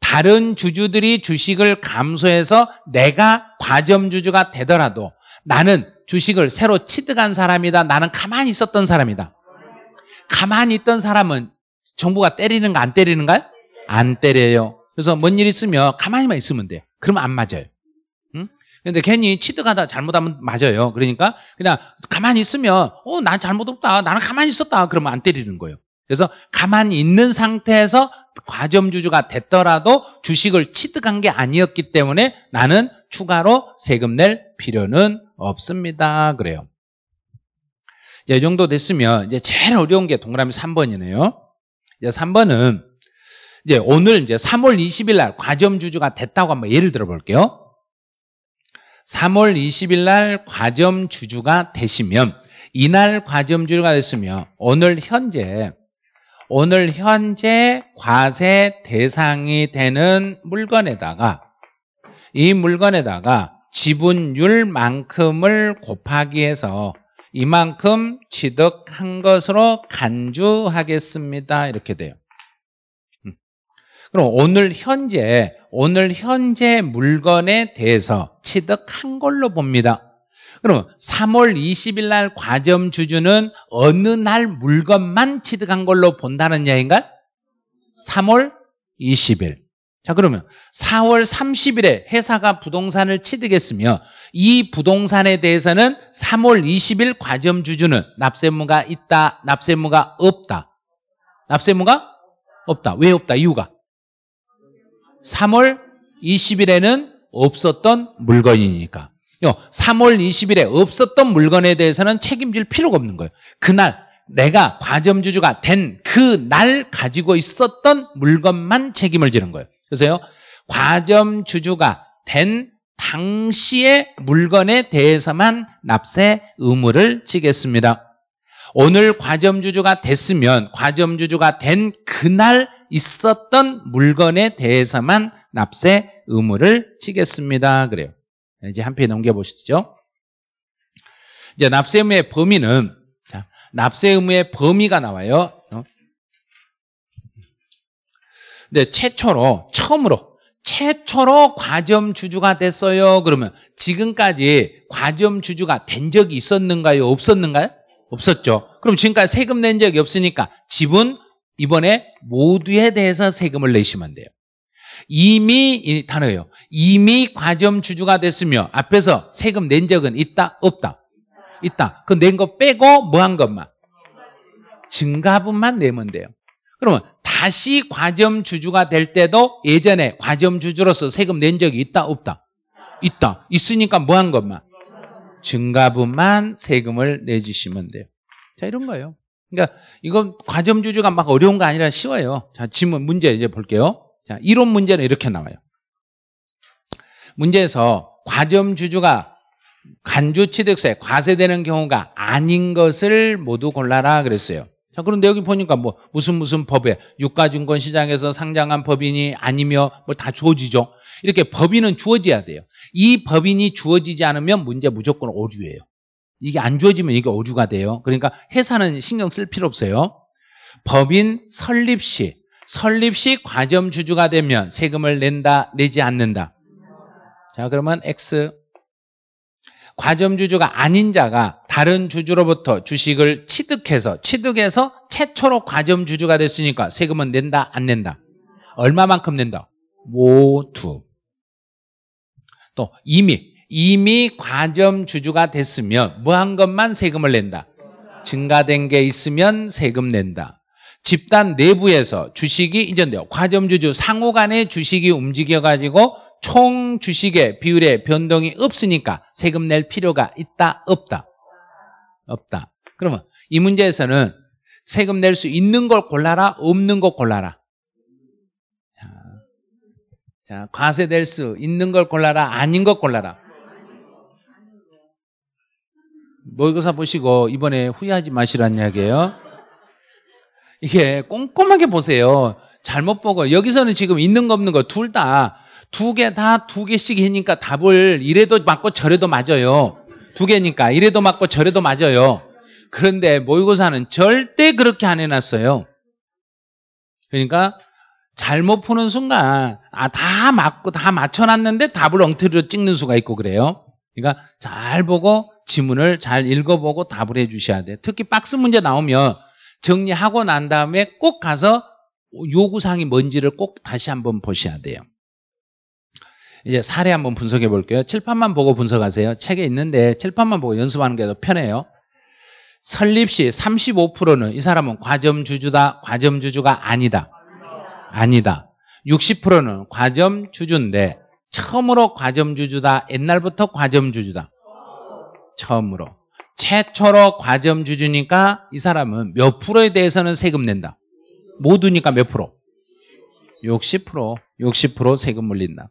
다른 주주들이 주식을 감소해서 내가 과점 주주가 되더라도 나는 주식을 새로 취득한 사람이다. 나는 가만히 있었던 사람이다. 가만히 있던 사람은 정부가 때리는가 안 때리는가? 안 때려요. 그래서 뭔 일 있으면 가만히만 있으면 돼요. 그러면 안 맞아요. 응? 근데 괜히 치득하다 잘못하면 맞아요. 그러니까 그냥 가만히 있으면 어, 난 잘못 없다. 나는 가만히 있었다. 그러면 안 때리는 거예요. 그래서 가만히 있는 상태에서 과점주주가 됐더라도 주식을 취득한 게 아니었기 때문에 나는 추가로 세금 낼 필요는 없습니다. 그래요. 이 정도 됐으면 이제 제일 어려운 게 동그라미 3번이네요. 이제 3번은 이제 오늘 이제 3월 20일 날 과점 주주가 됐다고 한번 예를 들어 볼게요. 3월 20일 날 과점 주주가 되시면 이날 과점 주주가 됐으면 오늘 현재 오늘 현재 과세 대상이 되는 물건에다가 이 물건에다가 지분율만큼을 곱하기 해서 이만큼 취득한 것으로 간주하겠습니다. 이렇게 돼요. 음. 그럼 오늘 현재, 오늘 현재 물건에 대해서 취득한 걸로 봅니다. 그럼 3월 20일 날 과점 주주는 어느 날 물건만 취득한 걸로 본다는 이야기인가? 3월 20일. 자, 그러면 4월 30일에 회사가 부동산을 취득했으며 이 부동산에 대해서는 3월 20일 과점 주주는 납세무가 있다, 납세무가 없다. 납세무가 없다. 왜 없다? 이유가 3월 20일에는 없었던 물건이니까. 3월 20일에 없었던 물건에 대해서는 책임질 필요가 없는 거예요. 그날 내가 과점주주가 된 그날 가지고 있었던 물건만 책임을 지는 거예요. 그래서요. 과점 주주가 된 당시의 물건에 대해서만 납세 의무를 지겠습니다. 오늘 과점주주가 됐으면 과점주주가 된 그날 있었던 물건에 대해서만 납세 의무를 지겠습니다. 그래요. 네, 이제 한 페이지 넘겨보시죠. 이제 납세 의무의 범위는 납세 의무의 범위가 나와요. 근 네, 최초로 처음으로 최초로 과점 주주가 됐어요. 그러면 지금까지 과점 주주가 된 적이 있었는가요? 없었는가요? 없었죠. 그럼 지금까지 세금 낸 적이 없으니까 집은 이번에 모두에 대해서 세금을 내시면 돼요. 이미 이 단어예요. 이미 과점 주주가 됐으며 앞에서 세금 낸 적은 있다 없다 있다. 그 낸 거 빼고 뭐 한 것만 증가분만 내면 돼요. 그러면 다시 과점 주주가 될 때도 예전에 과점 주주로서 세금 낸 적이 있다 없다? 있다. 있으니까 뭐 한 것만? 증가분만 세금을 내주시면 돼요. 자 이런 거예요. 그러니까 이건 과점 주주가 막 어려운 거 아니라 쉬워요. 자 질문 문제 이제 볼게요. 자 이론 문제는 이렇게 나와요. 문제에서 과점 주주가 간주취득세 과세되는 경우가 아닌 것을 모두 골라라 그랬어요. 자, 그런데 여기 보니까 뭐 무슨 무슨 법에 유가증권 시장에서 상장한 법인이 아니며 뭐 다 주어지죠. 이렇게 법인은 주어져야 돼요. 이 법인이 주어지지 않으면 문제 무조건 오류예요. 이게 안 주어지면 이게 오류가 돼요. 그러니까 회사는 신경 쓸 필요 없어요. 법인 설립 시 설립 시 과점 주주가 되면 세금을 낸다 내지 않는다. 자, 그러면 X 과점 주주가 아닌 자가 다른 주주로부터 주식을 취득해서 취득해서 최초로 과점 주주가 됐으니까 세금은 낸다 안 낸다 얼마만큼 낸다 모두 또 이미 이미 과점 주주가 됐으면 무한 것만 세금을 낸다 증가된 게 있으면 세금 낸다 집단 내부에서 주식이 이전돼요 과점 주주 상호 간의 주식이 움직여 가지고 총 주식의 비율의 변동이 없으니까 세금 낼 필요가 있다 없다 없다. 그러면 이 문제에서는 세금 낼 수 있는 걸 골라라, 없는 걸 골라라. 자, 자 과세 낼 수 있는 걸 골라라, 아닌 걸 골라라. 모의고사 보시고 이번에 후회하지 마시란 이야기예요. 이게 꼼꼼하게 보세요. 잘못 보고 여기서는 지금 있는 거 없는 거 둘 다 두 개 다 두 개씩 해니까 답을 이래도 맞고 저래도 맞아요. 두 개니까 이래도 맞고 저래도 맞아요. 그런데 모의고사는 절대 그렇게 안 해놨어요. 그러니까 잘못 푸는 순간 아다 맞고 다 맞춰놨는데 답을 엉터리로 찍는 수가 있고 그래요. 그러니까 잘 보고 지문을 잘 읽어보고 답을 해주셔야 돼요. 특히 박스 문제 나오면 정리하고 난 다음에 꼭 가서 요구사항이 뭔지를 꼭 다시 한번 보셔야 돼요. 이제 사례 한번 분석해 볼게요. 칠판만 보고 분석하세요. 책에 있는데 칠판만 보고 연습하는 게 더 편해요. 설립 시 35%는 이 사람은 과점주주다, 과점주주가 아니다. 아니다. 60%는 과점주주인데 처음으로 과점주주다, 옛날부터 과점주주다. 처음으로. 최초로 과점주주니까 이 사람은 몇 프로에 대해서는 세금 낸다. 모두니까 몇 프로? 60%, 60% 세금 물린다.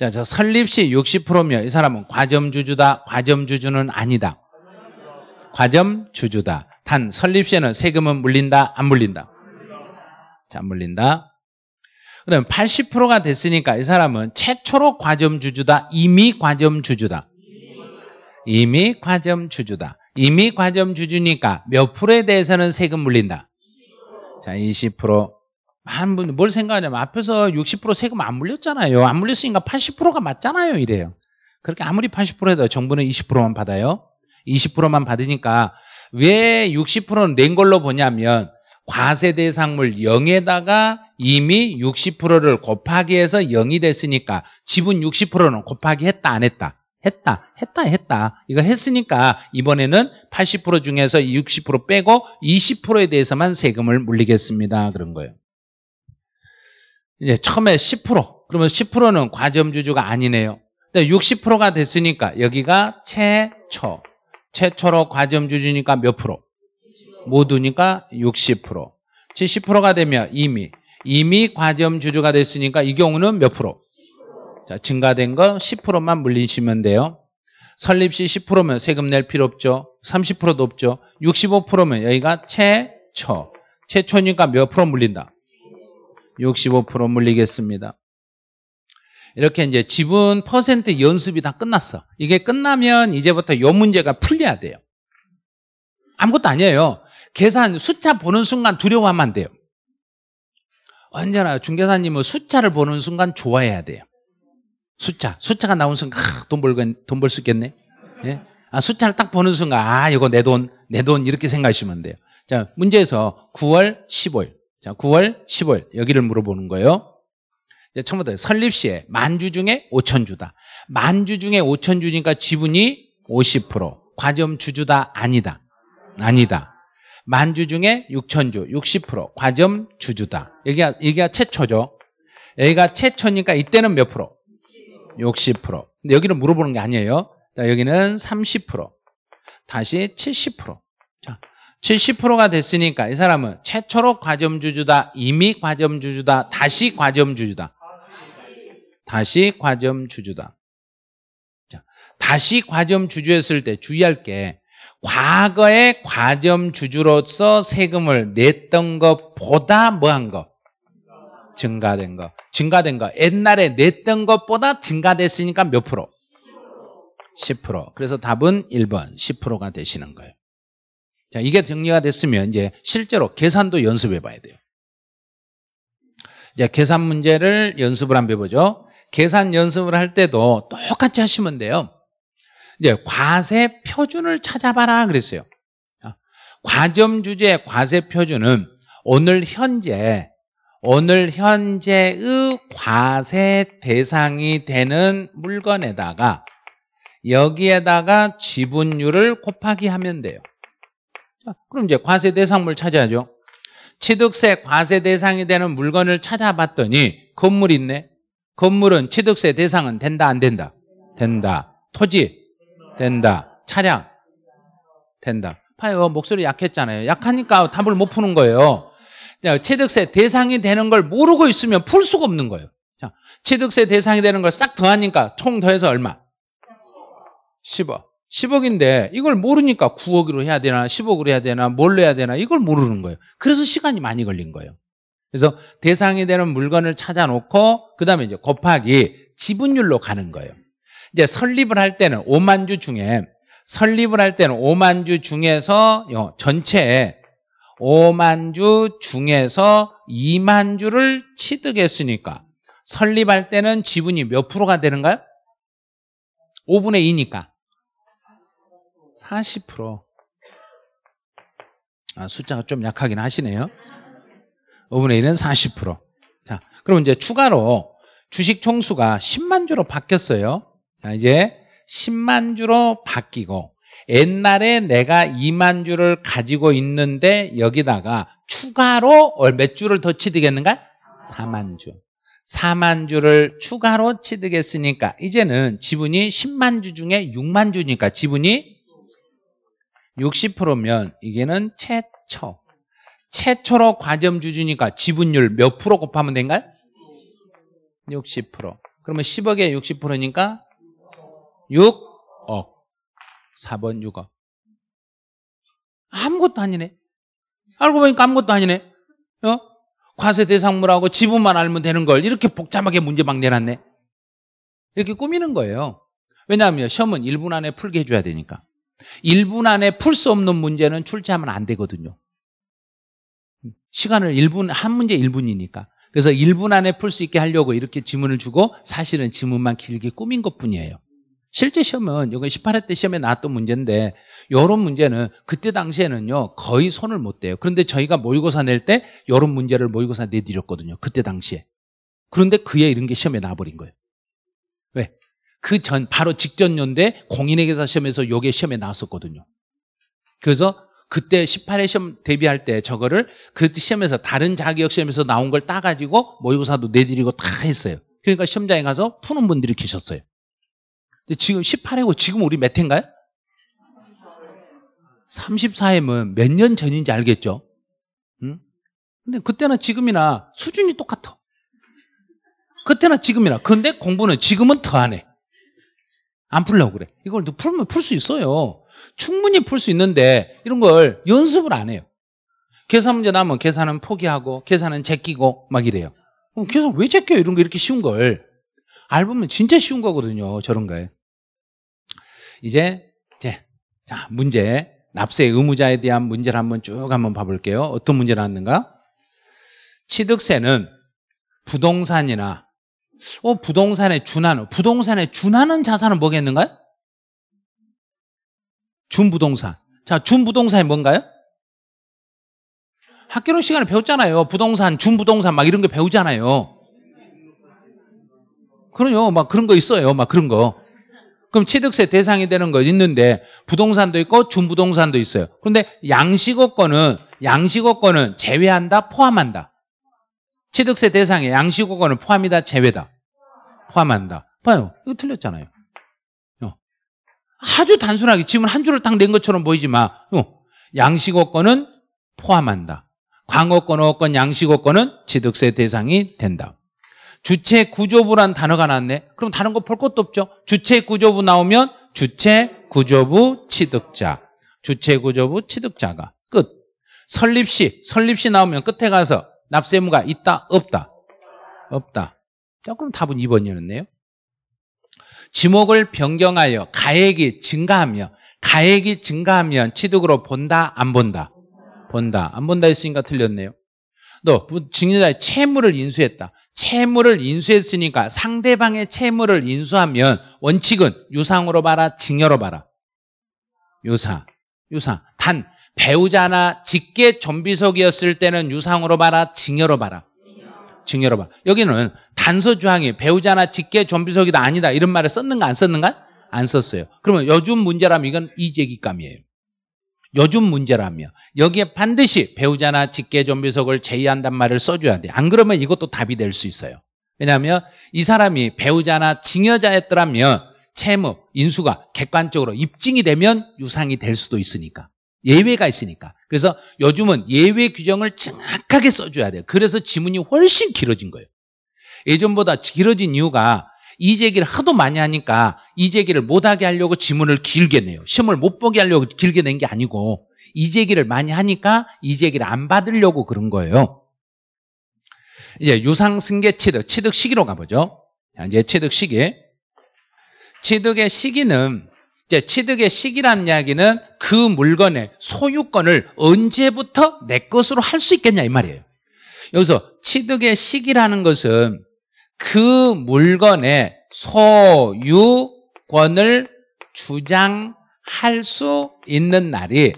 자, 저 설립시 60%면 이 사람은 과점주주다, 과점주주는 아니다. 과점주주다. 단 설립시에는 세금은 물린다, 안 물린다. 자, 안 물린다. 그럼 80%가 됐으니까 이 사람은 최초로 과점주주다, 이미 과점주주다. 이미 과점주주다. 이미 과점주주니까 몇 프로에 대해서는 세금 물린다. 자, 20%. 많은 분들 뭘 생각하냐면 앞에서 60% 세금 안 물렸잖아요. 안 물렸으니까 80%가 맞잖아요. 이래요. 그렇게 아무리 80% 해도 정부는 20%만 받아요. 20%만 받으니까 왜 60%는 낸 걸로 보냐면 과세 대상물 0에다가 이미 60%를 곱하기 해서 0이 됐으니까 지분 60%는 곱하기 했다 안 했다 했다 했다 했다 이거 했으니까 이번에는 80% 중에서 60% 빼고 20%에 대해서만 세금을 물리겠습니다 그런 거예요 이제 처음에 10% 그러면 10%는 과점주주가 아니네요. 근데 60%가 됐으니까 여기가 최초 최초로 과점주주니까 몇 프로? 모두니까 60% 70%가 되면 이미 이미 과점주주가 됐으니까 이 경우는 몇 프로? 자, 증가된 거 10%만 물리시면 돼요. 설립 시 10%면 세금 낼 필요 없죠. 30%도 없죠. 65%면 여기가 최초. 최초니까 몇 프로 물린다? 65% 물리겠습니다. 이렇게 이제 지분 퍼센트 연습이 다 끝났어. 이게 끝나면 이제부터 요 문제가 풀려야 돼요. 아무것도 아니에요. 계산, 숫자 보는 순간 두려워하면 안 돼요. 언제나 중개사님은 숫자를 보는 순간 좋아해야 돼요. 숫자. 숫자가 나온 순간, 아, 돈벌 돈벌 수 있겠네. 예? 아, 숫자를 딱 보는 순간, 아, 이거 내 돈, 내 돈, 이렇게 생각하시면 돼요. 자, 문제에서 9월 15일. 자, 9월 10월 여기를 물어보는 거예요. 이제 처음부터 설립 시에 만주 중에 5천 주다. 만주 중에 5천 주니까 지분이 50% 과점 주주다 아니다. 아니다. 만주 중에 6천 주60% 과점 주주다. 여기가 여기가 최초죠. 여기가 최초니까 이때는 몇 프로? 60%. 근데 여기를 물어보는 게 아니에요. 자, 여기는 30%. 다시 70%. 자, 70%가 됐으니까 이 사람은 최초로 과점주주다, 이미 과점주주다, 다시 과점주주다. 다시 과점주주다. 자, 다시 과점주주였을 때 주의할 게과거에 과점주주로서 세금을 냈던 것보다 뭐 한 거? 증가된 거. 증가된 거. 옛날에 냈던 것보다 증가됐으니까 몇 프로? 10%. 그래서 답은 1번 10%가 되시는 거예요. 자, 이게 정리가 됐으면 이제 실제로 계산도 연습해 봐야 돼요. 이제 계산 문제를 연습을 한번 해보죠. 계산 연습을 할 때도 똑같이 하시면 돼요. 이제 과세 표준을 찾아봐라 그랬어요. 과점 주제 과세 표준은 오늘 현재 오늘 현재의 과세 대상이 되는 물건에다가 여기에다가 지분율을 곱하기 하면 돼요. 자, 그럼 이제 과세 대상물 찾아야죠. 취득세 과세 대상이 되는 물건을 찾아봤더니 건물 있네. 건물은 취득세 대상은 된다 안 된다? 된다. 토지 된다. 차량 된다. 파요 어, 목소리 약했잖아요. 약하니까 답을 못 푸는 거예요. 자, 취득세 대상이 되는 걸 모르고 있으면 풀 수가 없는 거예요. 자, 취득세 대상이 되는 걸 싹 더하니까 총 더해서 얼마? 10억. 10억인데 이걸 모르니까 9억으로 해야 되나 10억으로 해야 되나 뭘로 해야 되나 이걸 모르는 거예요. 그래서 시간이 많이 걸린 거예요. 그래서 대상이 되는 물건을 찾아놓고 그 다음에 이제 곱하기 지분율로 가는 거예요. 이제 설립을 할 때는 5만 주 중에 설립을 할 때는 5만 주 중에서 전체에 5만 주 중에서 2만 주를 취득했으니까 설립할 때는 지분이 몇 프로가 되는가요? 5분의 2니까 40%. 아, 숫자가 좀 약하긴 하시네요. 5분의 1은 40%. 자, 그럼 이제 추가로 주식 총수가 10만 주로 바뀌었어요. 자, 이제 10만 주로 바뀌고 옛날에 내가 2만 주를 가지고 있는데 여기다가 추가로 몇 주를 더 취득했는가? 4만 주. 4만 주를 추가로 취득했으니까 이제는 지분이 10만 주 중에 6만 주니까 지분이 60%면 이게는 최초. 최초로 과점주주니까 지분율 몇 프로 곱하면 된가요? 60%. 그러면 10억에 60%니까 6억. 4번 6억. 아무것도 아니네. 알고 보니까 아무것도 아니네. 어? 과세 대상물하고 지분만 알면 되는 걸 이렇게 복잡하게 문제막 내놨네. 이렇게 꾸미는 거예요. 왜냐하면 시험은 1분 안에 풀게 해줘야 되니까. 1분 안에 풀 수 없는 문제는 출제하면 안 되거든요. 시간을 1분, 한 문제 1분이니까. 그래서 1분 안에 풀 수 있게 하려고 이렇게 지문을 주고 사실은 지문만 길게 꾸민 것 뿐이에요. 실제 시험은 여기 18회 때 시험에 나왔던 문제인데 이런 문제는 그때 당시에는요 거의 손을 못 대요. 그런데 저희가 모의고사 낼 때 이런 문제를 모의고사 내드렸거든요. 그때 당시에. 그런데 그에 이런 게 시험에 나와버린 거예요. 그전 바로 직전년대 공인회계사 시험에서 요게 시험에 나왔었거든요. 그래서 그때 18회 시험 대비할 때 저거를 그 시험에서 다른 자격 시험에서 나온 걸 따가지고 모의고사도 내드리고 다 했어요. 그러니까 시험장에 가서 푸는 분들이 계셨어요. 근데 지금 18회고 지금 우리 몇 회인가요? 34회면 몇 년 전인지 알겠죠? 응? 근데 그때나 지금이나 수준이 똑같아. 그때나 지금이나. 근데 공부는 지금은 더 안 해. 안 풀려고 그래. 이걸 또 풀면 풀 수 있어요. 충분히 풀 수 있는데 이런 걸 연습을 안 해요. 계산 문제 나면 계산은 포기하고 계산은 제끼고 막 이래요. 그럼 계산 왜 제껴요? 이런 게 이렇게 쉬운 걸. 알보면 진짜 쉬운 거거든요. 저런 거에. 이제 제, 자 문제 납세 의무자에 대한 문제를 한번 쭉 한번 봐볼게요. 어떤 문제 나왔는가? 취득세는 부동산이나 어, 부동산에 준하는, 부동산에 준하는 자산은 뭐겠는가요? 준부동산. 자, 준부동산이 뭔가요? 학교론 시간에 배웠잖아요. 부동산, 준부동산 막 이런 거 배우잖아요. 그럼요. 막 그런 거 있어요. 막 그런 거. 그럼 취득세 대상이 되는 거 있는데 부동산도 있고 준부동산도 있어요. 그런데 양식어권은양식어권은 제외한다, 포함한다. 취득세 대상에 양식호가을 포함이다, 제외다? 포함한다. 봐요. 이거 틀렸잖아요. 어. 아주 단순하게 지문 한 줄을 딱 낸 것처럼 보이지만 어. 양식어권은 포함한다. 광어권, 어권, 양식어권은 취득세 대상이 된다. 주체 구조부란 단어가 나왔네. 그럼 다른 거 볼 것도 없죠. 주체 구조부 나오면 주체 구조부 취득자. 주체 구조부 취득자가 끝. 설립시, 설립시 나오면 끝에 가서 납세의무가 있다? 없다? 없다. 자, 그럼 답은 2번이었네요. 지목을 변경하여 가액이 증가하며 가액이 증가하면 취득으로 본다? 안 본다? 본다. 안 본다 했으니까 틀렸네요. 또 증여자의 채무를 인수했다. 채무를 인수했으니까 상대방의 채무를 인수하면 원칙은 유상으로 봐라, 증여로 봐라. 유상유상단 배우자나 직계 좀비석이었을 때는 유상으로 봐라, 징여로 봐라. 징여로 봐. 여기는 단서주항이 배우자나 직계 좀비석이다 아니다 이런 말을 썼는가 안 썼는가? 안 썼어요. 그러면 요즘 문제라면 이건 이재기감이에요. 요즘 문제라면 여기에 반드시 배우자나 직계 좀비석을 제의한단 말을 써줘야 돼. 안 그러면 이것도 답이 될 수 있어요. 왜냐하면 이 사람이 배우자나 징여자였더라면 채무, 인수가 객관적으로 입증이 되면 유상이 될 수도 있으니까. 예외가 있으니까. 그래서 요즘은 예외 규정을 정확하게 써줘야 돼요. 그래서 지문이 훨씬 길어진 거예요. 예전보다 길어진 이유가 이제 얘기를 하도 많이 하니까 이제 얘기를 못하게 하려고 지문을 길게 내요. 시험을 못 보게 하려고 길게 낸 게 아니고 이제 얘기를 많이 하니까 이제 얘기를 안 받으려고 그런 거예요. 이제 유상 승계 취득, 취득 시기로 가보죠. 자, 이제 취득 시기. 취득의 시기는 이제 취득의 시기라는 이야기는 그 물건의 소유권을 언제부터 내 것으로 할 수 있겠냐 이 말이에요. 여기서 취득의 시기라는 것은 그 물건의 소유권을 주장할 수 있는 날이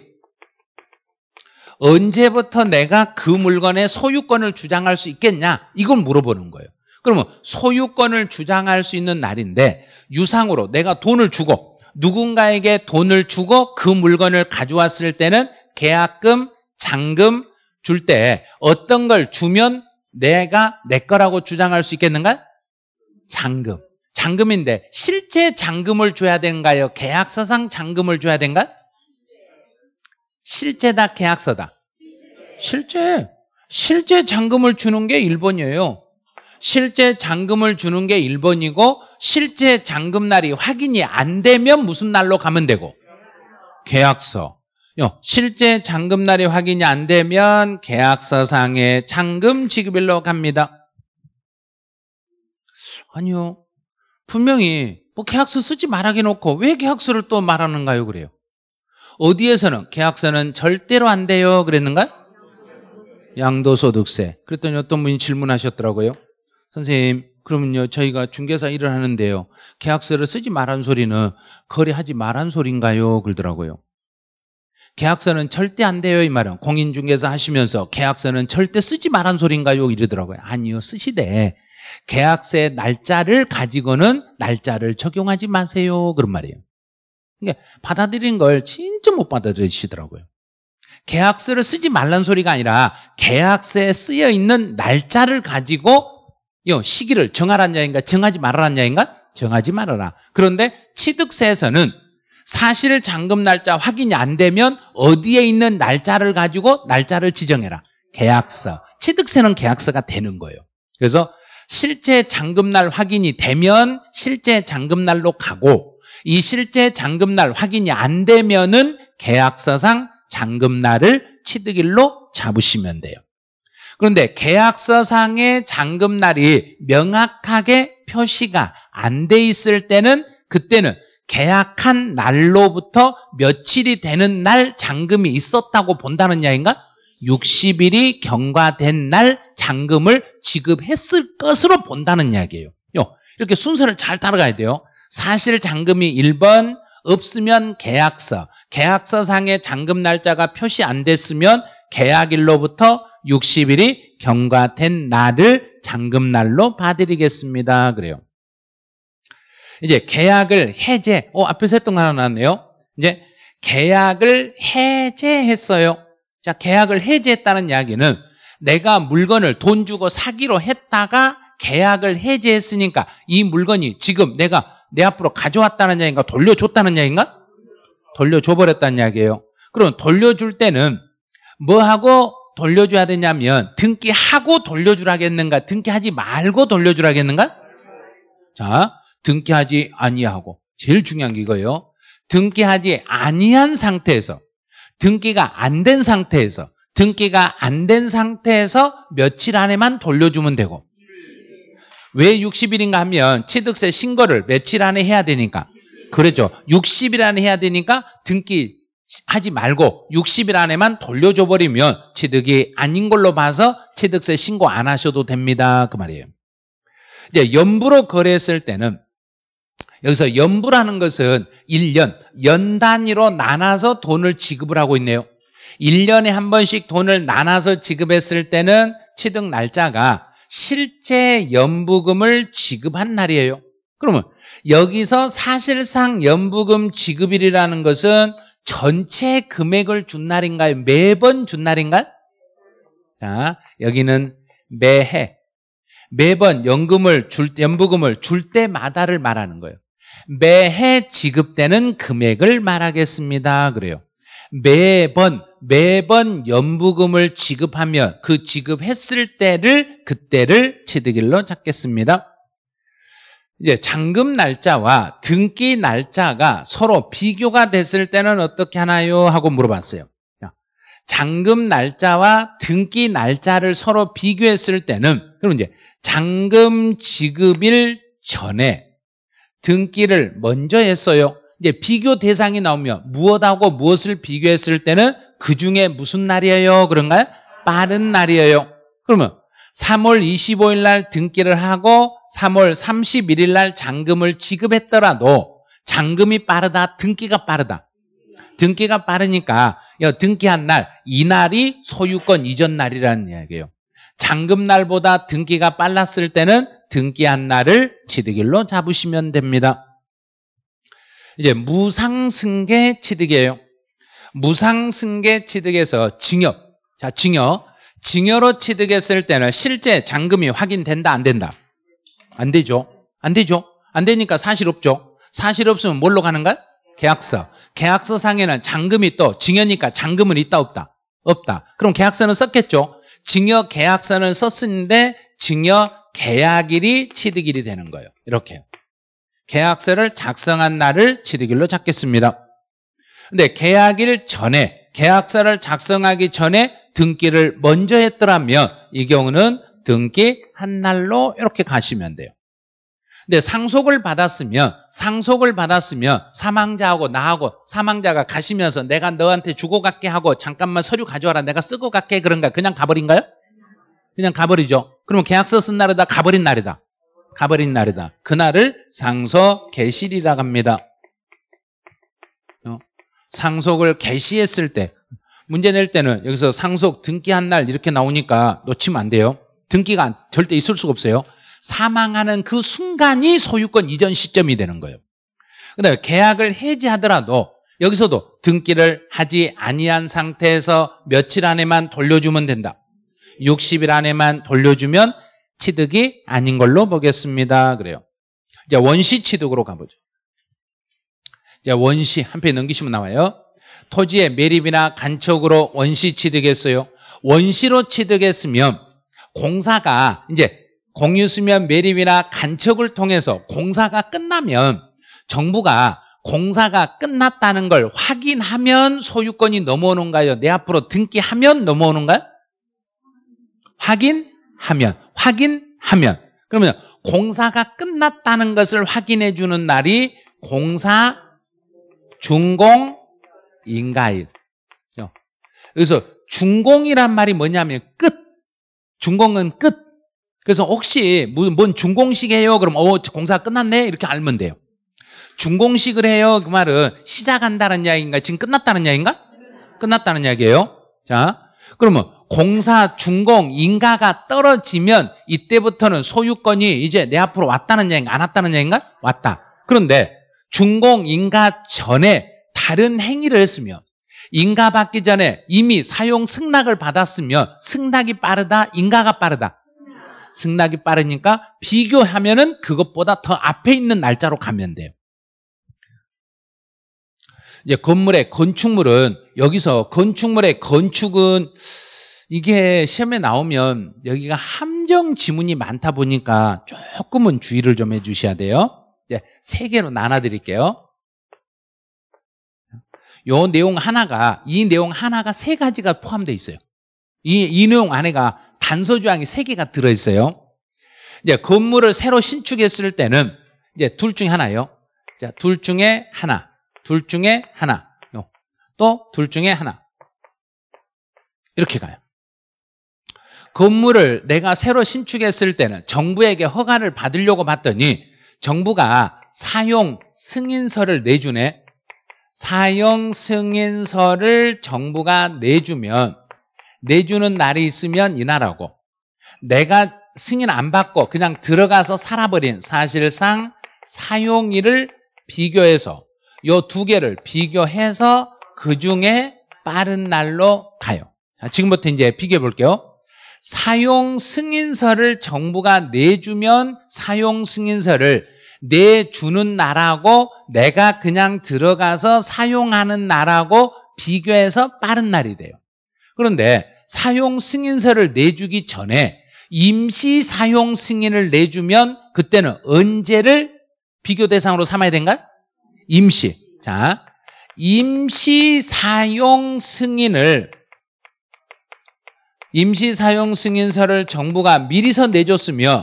언제부터 내가 그 물건의 소유권을 주장할 수 있겠냐? 이걸 물어보는 거예요. 그러면 소유권을 주장할 수 있는 날인데 유상으로 내가 돈을 주고 누군가에게 돈을 주고 그 물건을 가져왔을 때는 계약금, 잔금 줄 때 어떤 걸 주면 내가 내 거라고 주장할 수 있겠는가? 잔금. 잔금인데 실제 잔금을 줘야 되는가요? 계약서상 잔금을 줘야 되는가? 실제다 계약서다. 실제. 실제 잔금을 주는 게 일본이에요. 실제 잔금을 주는 게 1번이고 실제 잔금 날이 확인이 안 되면 무슨 날로 가면 되고 계약서. 실제 잔금 날이 확인이 안 되면 계약서상의 잔금 지급일로 갑니다. 아니요. 분명히 뭐 계약서 쓰지 말아게 놓고 왜 계약서를 또 말하는가요? 그래요. 어디에서는 계약서는 절대로 안 돼요. 그랬는가요? 양도소득세. 그랬더니 어떤 분이 질문하셨더라고요. 선생님, 그러면요, 저희가 중개사 일을 하는데요, 계약서를 쓰지 말란 소리는 거래하지 말란 소리인가요 그러더라고요. 계약서는 절대 안 돼요, 이 말은. 공인중개사 하시면서 계약서는 절대 쓰지 말란 소리인가요 이러더라고요. 아니요, 쓰시되. 계약서의 날짜를 가지고는 날짜를 적용하지 마세요. 그런 말이에요. 그러니까 받아들인 걸 진짜 못 받아들이시더라고요. 계약서를 쓰지 말란 소리가 아니라 계약서에 쓰여 있는 날짜를 가지고 요 시기를 정하란 야인가 정하지 말아란 야인가 정하지 말아라. 그런데 취득세에서는 사실 잔금 날짜 확인이 안 되면 어디에 있는 날짜를 가지고 날짜를 지정해라. 계약서. 취득세는 계약서가 되는 거예요. 그래서 실제 잔금날 확인이 되면 실제 잔금날로 가고 이 실제 잔금날 확인이 안 되면은 계약서상 잔금날을 취득일로 잡으시면 돼요. 그런데 계약서상의 잔금날이 명확하게 표시가 안 돼 있을 때는 그때는 계약한 날로부터 며칠이 되는 날 잔금이 있었다고 본다는 이야기인가? 60일이 경과된 날 잔금을 지급했을 것으로 본다는 이야기예요. 이렇게 순서를 잘 따라가야 돼요. 사실 잔금이 1번, 없으면 계약서, 계약서상의 잔금 날짜가 표시 안 됐으면 계약일로부터 60일이 경과된 날을 잔금날로 봐드리겠습니다. 그래요. 이제 계약을 해제. 어, 앞에서 했던 거 하나 나왔네요. 이제 계약을 해제했어요. 자, 계약을 해제했다는 이야기는 내가 물건을 돈 주고 사기로 했다가 계약을 해제했으니까 이 물건이 지금 내가 내 앞으로 가져왔다는 이야기인가 돌려줬다는 이야기인가? 돌려줘버렸다는 이야기예요. 그럼 돌려줄 때는 뭐하고 돌려줘야 되냐면 등기하고 돌려주라겠는가? 등기하지 말고 돌려주라겠는가? 자, 등기하지 아니하고 제일 중요한 게 이거예요. 등기하지 아니한 상태에서 등기가 안 된 상태에서 등기가 안 된 상태에서 며칠 안에만 돌려주면 되고 왜 60일인가 하면 취득세 신고를 며칠 안에 해야 되니까 그렇죠. 60일 안에 해야 되니까 등기 하지 말고 60일 안에만 돌려줘 버리면 취득이 아닌 걸로 봐서 취득세 신고 안 하셔도 됩니다. 그 말이에요. 이제 연부로 거래했을 때는 여기서 연부라는 것은 1년, 연 단위로 나눠서 돈을 지급을 하고 있네요. 1년에 한 번씩 돈을 나눠서 지급했을 때는 취득 날짜가 실제 연부금을 지급한 날이에요. 그러면 여기서 사실상 연부금 지급일이라는 것은 전체 금액을 준 날인가요? 매번 준 날인가요? 자, 여기는 매해. 매번 연금을 줄, 연부금을 줄 때마다를 말하는 거예요. 매해 지급되는 금액을 말하겠습니다. 그래요. 매번, 매번 연부금을 지급하면 그 지급했을 때를, 그때를 취득일로 잡겠습니다. 이제 잔금 날짜와 등기 날짜가 서로 비교가 됐을 때는 어떻게 하나요? 하고 물어봤어요. 잔금 날짜와 등기 날짜를 서로 비교했을 때는 그럼 이제 잔금 지급일 전에 등기를 먼저 했어요. 이제 비교 대상이 나오며 무엇하고 무엇을 비교했을 때는 그 중에 무슨 날이에요? 그런가요? 빠른 날이에요. 그러면 3월 25일 날 등기를 하고 3월 31일 날 잔금을 지급했더라도 잔금이 빠르다, 등기가 빠르다. 등기가 빠르니까 등기한 날, 이날이 소유권 이전 날이라는 이야기예요. 잔금 날보다 등기가 빨랐을 때는 등기한 날을 취득일로 잡으시면 됩니다. 이제 무상승계 취득이에요. 무상승계 취득에서 증여, 자 증여 증여로 취득했을 때는 실제 잔금이 확인된다 안 된다? 안 되죠. 안 되죠. 안 되니까 사실 없죠. 사실 없으면 뭘로 가는가? 계약서. 계약서 상에는 잔금이 또 증여니까 잔금은 있다 없다? 없다. 그럼 계약서는 썼겠죠. 증여 계약서는 썼는데 증여 계약일이 취득일이 되는 거예요. 이렇게 계약서를 작성한 날을 취득일로 잡겠습니다. 근데 계약일 전에 계약서를 작성하기 전에 등기를 먼저 했더라면 이 경우는 등기 한 날로 이렇게 가시면 돼요. 근데 상속을 받았으면 상속을 받았으면 사망자하고 나하고 사망자가 가시면서 내가 너한테 주고 갈게 하고 잠깐만 서류 가져와라 내가 쓰고 갈게 그런가 그냥 가버린가요? 그냥 가버리죠. 그러면 계약서 쓴 날이다 가버린 날이다. 가버린 날이다. 그날을 상속 개실이라고 합니다. 상속을 개시했을 때 문제 낼 때는 여기서 상속 등기한 날 이렇게 나오니까 놓치면 안 돼요. 등기가 절대 있을 수가 없어요. 사망하는 그 순간이 소유권 이전 시점이 되는 거예요. 근데 계약을 해지하더라도 여기서도 등기를 하지 아니한 상태에서 며칠 안에만 돌려주면 된다. 60일 안에만 돌려주면 취득이 아닌 걸로 보겠습니다. 그래요. 이제 원시 취득으로 가보죠. 자, 원시 한편 넘기시면 나와요. 토지의 매립이나 간척으로 원시 취득했어요. 원시로 취득했으면 공사가 이제 공유수면 매립이나 간척을 통해서 공사가 끝나면 정부가 공사가 끝났다는 걸 확인하면 소유권이 넘어오는가요? 내 앞으로 등기하면 넘어오는가요? 확인하면 확인하면 그러면 공사가 끝났다는 것을 확인해 주는 날이 공사 중공 인가일. 그래서 중공이란 말이 뭐냐면 끝. 중공은 끝. 그래서 혹시 뭔 중공식이에요? 그럼 어 공사 끝났네 이렇게 알면 돼요. 중공식을 해요. 그 말은 시작한다는 이야기인가? 지금 끝났다는 이야기인가? 끝났다는 이야기예요. 자, 그러면 공사 중공 인가가 떨어지면 이때부터는 소유권이 이제 내 앞으로 왔다는 이야기인가? 안 왔다는 이야기인가? 왔다. 그런데 준공 인가 전에 다른 행위를 했으면 인가받기 전에 이미 사용 승낙을 받았으면 승낙이 빠르다, 인가가 빠르다. 승낙이 빠르니까 비교하면은 그것보다 더 앞에 있는 날짜로 가면 돼요. 이제 건물의 건축물은 여기서 건축물의 건축은 이게 시험에 나오면 여기가 함정 지문이 많다 보니까 조금은 주의를 좀 해주셔야 돼요. 이제 예, 세 개로 나눠드릴게요. 요 내용 하나가 이 내용 하나가 세 가지가 포함되어 있어요. 이, 이 내용 안에가 단서 조항이 세 개가 들어 있어요. 이제 건물을 새로 신축했을 때는 이제 둘 중에 하나예요. 자, 둘 중에 하나, 둘 중에 하나, 또 둘 중에 하나 이렇게 가요. 건물을 내가 새로 신축했을 때는 정부에게 허가를 받으려고 봤더니 정부가 사용 승인서를 내주네. 사용 승인서를 정부가 내주면 내주는 날이 있으면 이날하고 내가 승인 안 받고 그냥 들어가서 살아버린 사실상 사용일을 비교해서 이 두 개를 비교해서 그중에 빠른 날로 가요. 자, 지금부터 이제 비교해 볼게요. 사용 승인서를 정부가 내주면 사용 승인서를 내 주는 나라고 내가 그냥 들어가서 사용하는 나라고 비교해서 빠른 날이 돼요. 그런데 사용 승인서를 내주기 전에 임시 사용 승인을 내주면 그때는 언제를 비교 대상으로 삼아야 된가? 임시. 자, 임시 사용 승인을 임시 사용 승인서를 정부가 미리서 내줬으며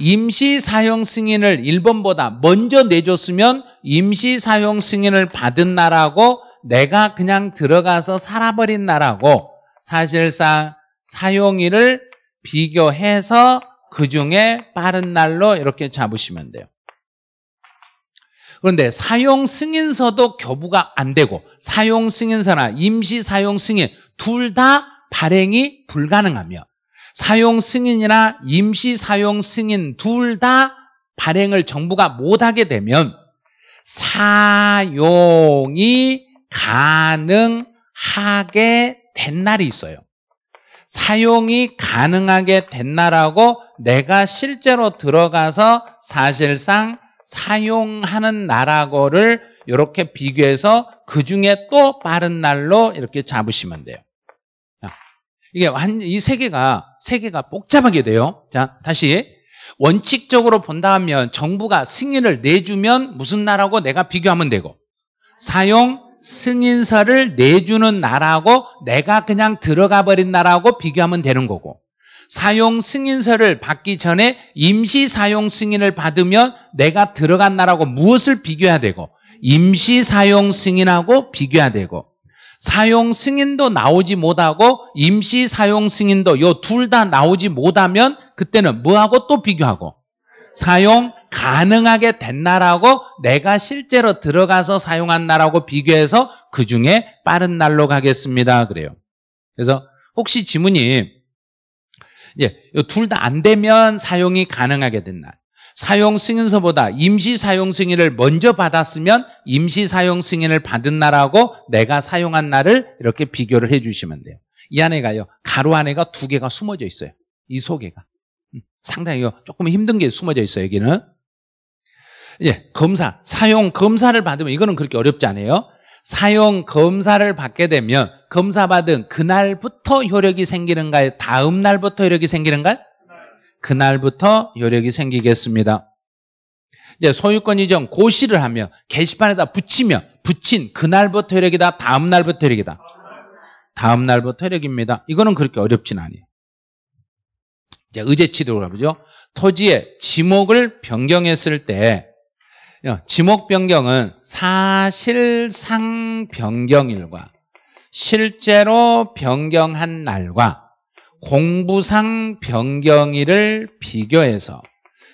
임시 사용 승인을 1번보다 먼저 내줬으면 임시 사용 승인을 받은 나라고 내가 그냥 들어가서 살아버린 나라고 사실상 사용일을 비교해서 그 중에 빠른 날로 이렇게 잡으시면 돼요. 그런데 사용 승인서도 교부가 안 되고 사용 승인서나 임시 사용 승인 둘 다 발행이 불가능하면 사용 승인이나 임시 사용 승인 둘 다 발행을 정부가 못하게 되면 사용이 가능하게 된 날이 있어요. 사용이 가능하게 된 날하고 내가 실제로 들어가서 사실상 사용하는 나라고를 이렇게 비교해서 그 중에 또 빠른 날로 이렇게 잡으시면 돼요. 이게 한이세 개가 세 개가 복잡하게 돼요. 자, 다시 원칙적으로 본다 면 정부가 승인을 내주면 무슨 나라고 내가 비교하면 되고 사용 승인서를 내주는 나라고 내가 그냥 들어가 버린 나라고 비교하면 되는 거고 사용 승인서를 받기 전에 임시 사용 승인을 받으면 내가 들어간 나라고 무엇을 비교해야 되고 임시 사용 승인하고 비교해야 되고 사용 승인도 나오지 못하고 임시 사용 승인도 요 둘 다 나오지 못하면 그때는 뭐하고 또 비교하고 사용 가능하게 된 나라고 내가 실제로 들어가서 사용한 나라고 비교해서 그 중에 빠른 날로 가겠습니다. 그래요. 그래서 혹시 지문이 예, 둘다 안 되면 사용이 가능하게 된 날. 사용 승인서보다 임시 사용 승인을 먼저 받았으면 임시 사용 승인을 받은 날하고 내가 사용한 날을 이렇게 비교를 해 주시면 돼요. 이 안에가요. 가로 안에가 두 개가 숨어져 있어요. 이 소개가. 음, 상당히 조금 힘든 게 숨어져 있어요. 여기는. 예, 검사, 사용 검사를 받으면 이거는 그렇게 어렵지 않아요. 사용 검사를 받게 되면 검사 받은 그날부터 효력이 생기는가요? 다음 날부터 효력이 생기는가요? 그날부터 요력이 생기겠습니다. 이제 소유권 이전 고시를 하며 게시판에다 붙이며 붙인 그날부터 효력이다. 다음 날부터 효력이다. 다음 날부터 효력입니다. 이거는 그렇게 어렵진 않아요. 이제 의제치도로 가보죠. 토지의 지목을 변경했을 때 어, 지목 변경은 사실상 변경일과 실제로 변경한 날과 공부상 변경일을 비교해서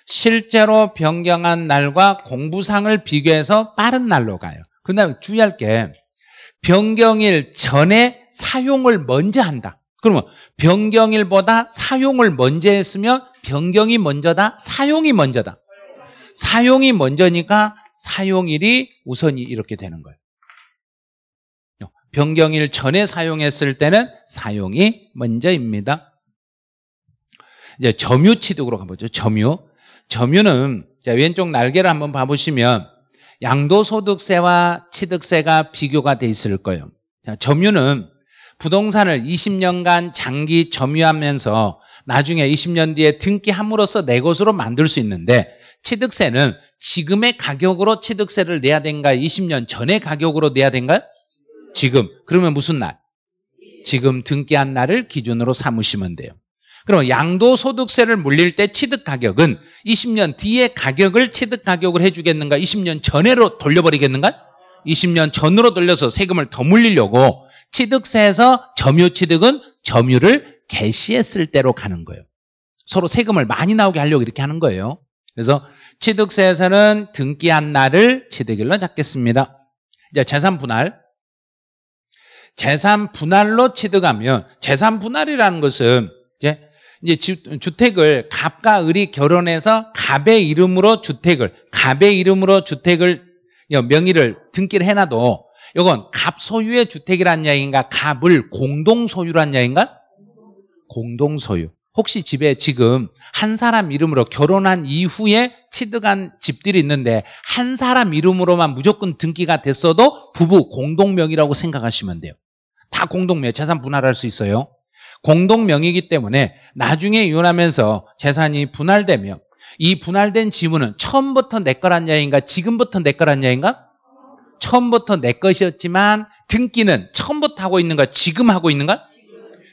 실제로 변경한 날과 공부상을 비교해서 빠른 날로 가요. 그다음 주의할 게 변경일 전에 사용을 먼저 한다. 그러면 변경일보다 사용을 먼저 했으면 변경이 먼저다, 사용이 먼저다. 사용이 먼저니까 사용일이 우선이 이렇게 되는 거예요. 변경일 전에 사용했을 때는 사용이 먼저입니다. 이제 점유 취득으로 가보죠. 점유. 점유는 왼쪽 날개를 한번 봐보시면 양도소득세와 취득세가 비교가 돼 있을 거예요. 자, 점유는 부동산을 20년간 장기 점유하면서 나중에 20년 뒤에 등기함으로써 내 것으로 만들 수 있는데 취득세는 지금의 가격으로 취득세를 내야 된가요? 20년 전의 가격으로 내야 된가요? 지금. 그러면 무슨 날? 지금 등기한 날을 기준으로 삼으시면 돼요. 그럼 양도소득세를 물릴 때 취득가격은 20년 뒤에 가격을 취득가격을 해주겠는가? 20년 전으로 돌려버리겠는가? 20년 전으로 돌려서 세금을 더 물리려고 취득세에서 점유취득은 점유를 개시했을 때로 가는 거예요. 서로 세금을 많이 나오게 하려고 이렇게 하는 거예요. 그래서 취득세에서는 등기한 날을 취득일로 잡겠습니다. 이제 재산 분할. 재산 분할로 취득하면 재산 분할이라는 것은 이제 이제 주택을 갑과 을이 결혼해서 갑의 이름으로 주택을 갑의 이름으로 주택을 명의를 등기를 해놔도 이건 갑 소유의 주택이란 이야기인가 갑을 공동 소유란 이야기인가 공동 소유 혹시 집에 지금 한 사람 이름으로 결혼한 이후에 취득한 집들이 있는데 한 사람 이름으로만 무조건 등기가 됐어도 부부 공동명의라고 생각하시면 돼요. 다 공동묘 재산 분할할 수 있어요. 공동명이기 때문에 나중에 이혼하면서 재산이 분할되면 이 분할된 지분은 처음부터 내 거란 야인가 지금부터 내 거란 야인가? 처음부터 내 것이었지만 등기는 처음부터 하고 있는가 지금 하고 있는가?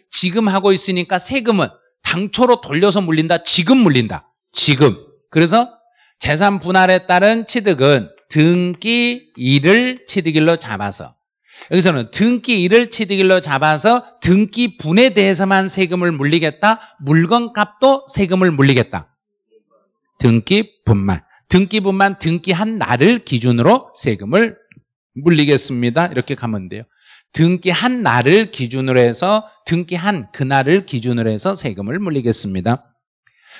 지금 하고 있으니까 세금은 당초로 돌려서 물린다 지금 물린다 지금 그래서 재산 분할에 따른 취득은 등기 일을 취득일로 잡아서 여기서는 등기 일을 취득일로 잡아서 등기 분에 대해서만 세금을 물리겠다. 물건값도 세금을 물리겠다. 등기 분만. 등기 분만 등기 한 날을 기준으로 세금을 물리겠습니다. 이렇게 가면 돼요. 등기 한 날을 기준으로 해서 등기 한 그날을 기준으로 해서 세금을 물리겠습니다.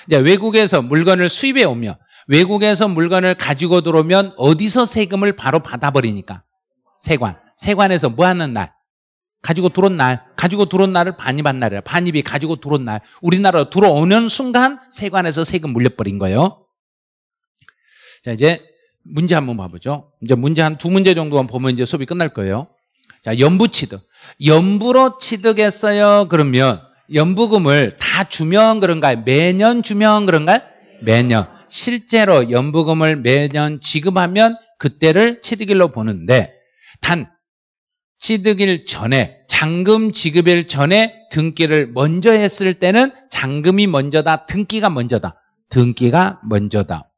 외국에서 물건을 수입해 오면 외국에서 물건을 가지고 들어오면 어디서 세금을 바로 받아버리니까 세관. 세관에서 뭐 하는 날? 가지고 들어온 날, 가지고 들어온 날을 반입한 날이라. 반입이 가지고 들어온 날. 우리나라로 들어오는 순간 세관에서 세금 물려버린 거예요. 자, 이제 문제 한번 봐보죠. 이제 문제 한 두 문제 정도만 보면 이제 수업이 끝날 거예요. 자, 연부 취득. 연부로 취득했어요. 그러면 연부금을 다 주면 그런가요? 매년 주면 그런가요? 매년. 실제로 연부금을 매년 지급하면 그때를 취득일로 보는데 단 취득일 전에 잔금 지급일 전에 등기를 먼저 했을 때는 잔금이 먼저다 등기가 먼저다 등기가 먼저다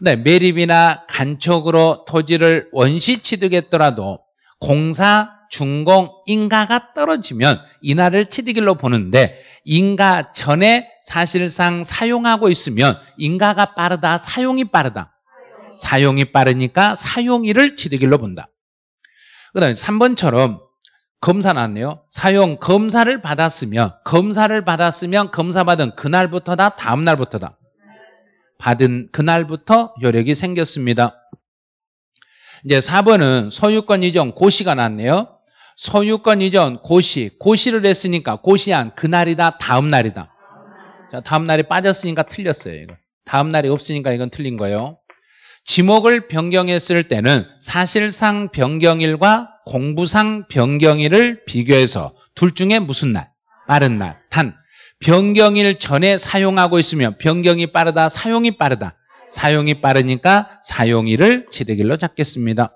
네, 매립이나 간척으로 토지를 원시 취득했더라도 공사, 준공, 인가가 떨어지면 이날을 취득일로 보는데 인가 전에 사실상 사용하고 있으면 인가가 빠르다, 사용이 빠르다. 사용이 빠르니까 사용일을 취득일로 본다. 그 다음에 3번처럼 검사 나왔네요. 사용 검사를 받았으면 검사를 받았으면 검사받은 그날부터다 다음 날부터다. 받은 그날부터 효력이 생겼습니다. 이제 4번은 소유권 이전 고시가 났네요. 소유권 이전 고시, 고시를 했으니까 고시한 그날이다, 다음 날이다. 자, 다음 날이 빠졌으니까 틀렸어요, 이거. 다음 날이 없으니까 이건 틀린 거예요. 지목을 변경했을 때는 사실상 변경일과 공부상 변경일을 비교해서 둘 중에 무슨 날? 빠른 날. 단, 변경일 전에 사용하고 있으면 변경이 빠르다, 사용이 빠르다. 사용이 빠르니까 사용일을 지대길로 잡겠습니다.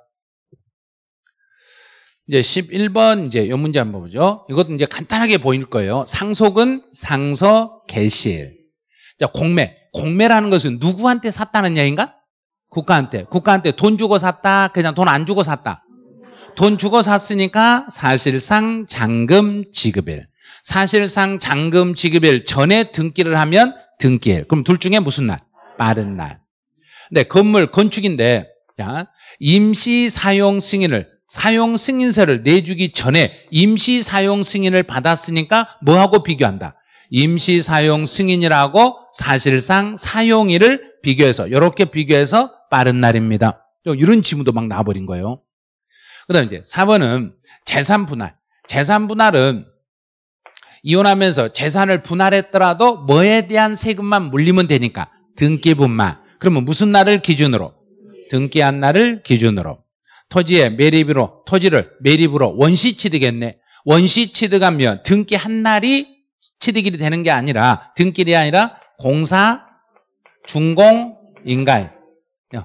이제 11번 이제 요 문제 한번 보죠. 이것도 이제 간단하게 보일 거예요. 상속은 상서 개실. 자, 공매. 공매라는 것은 누구한테 샀다는 얘기인가? 국가한테. 국가한테 돈 주고 샀다. 그냥 돈 안 주고 샀다. 돈 주고 샀으니까 사실상 잔금 지급일. 사실상 잔금 지급일 전에 등기를 하면 등기일. 그럼 둘 중에 무슨 날? 빠른 날. 근데 건물 건축인데 자, 임시 사용 승인을 사용 승인서를 내주기 전에 임시 사용 승인을 받았으니까 뭐하고 비교한다? 임시 사용 승인이라고 사실상 사용일을 비교해서 이렇게 비교해서 빠른 날입니다. 이런 지문도 막 나와버린 거예요. 그 다음 이제 4번은 재산 분할. 재산 분할은 이혼하면서 재산을 분할했더라도 뭐에 대한 세금만 물리면 되니까 등기분만. 그러면 무슨 날을 기준으로? 등기한 날을 기준으로. 토지의 매립으로 토지를 매립으로 원시 취득했네. 원시 취득하면 등기한 날이 취득일이 되는 게 아니라 등기일이 아니라 공사, 준공, 인가일.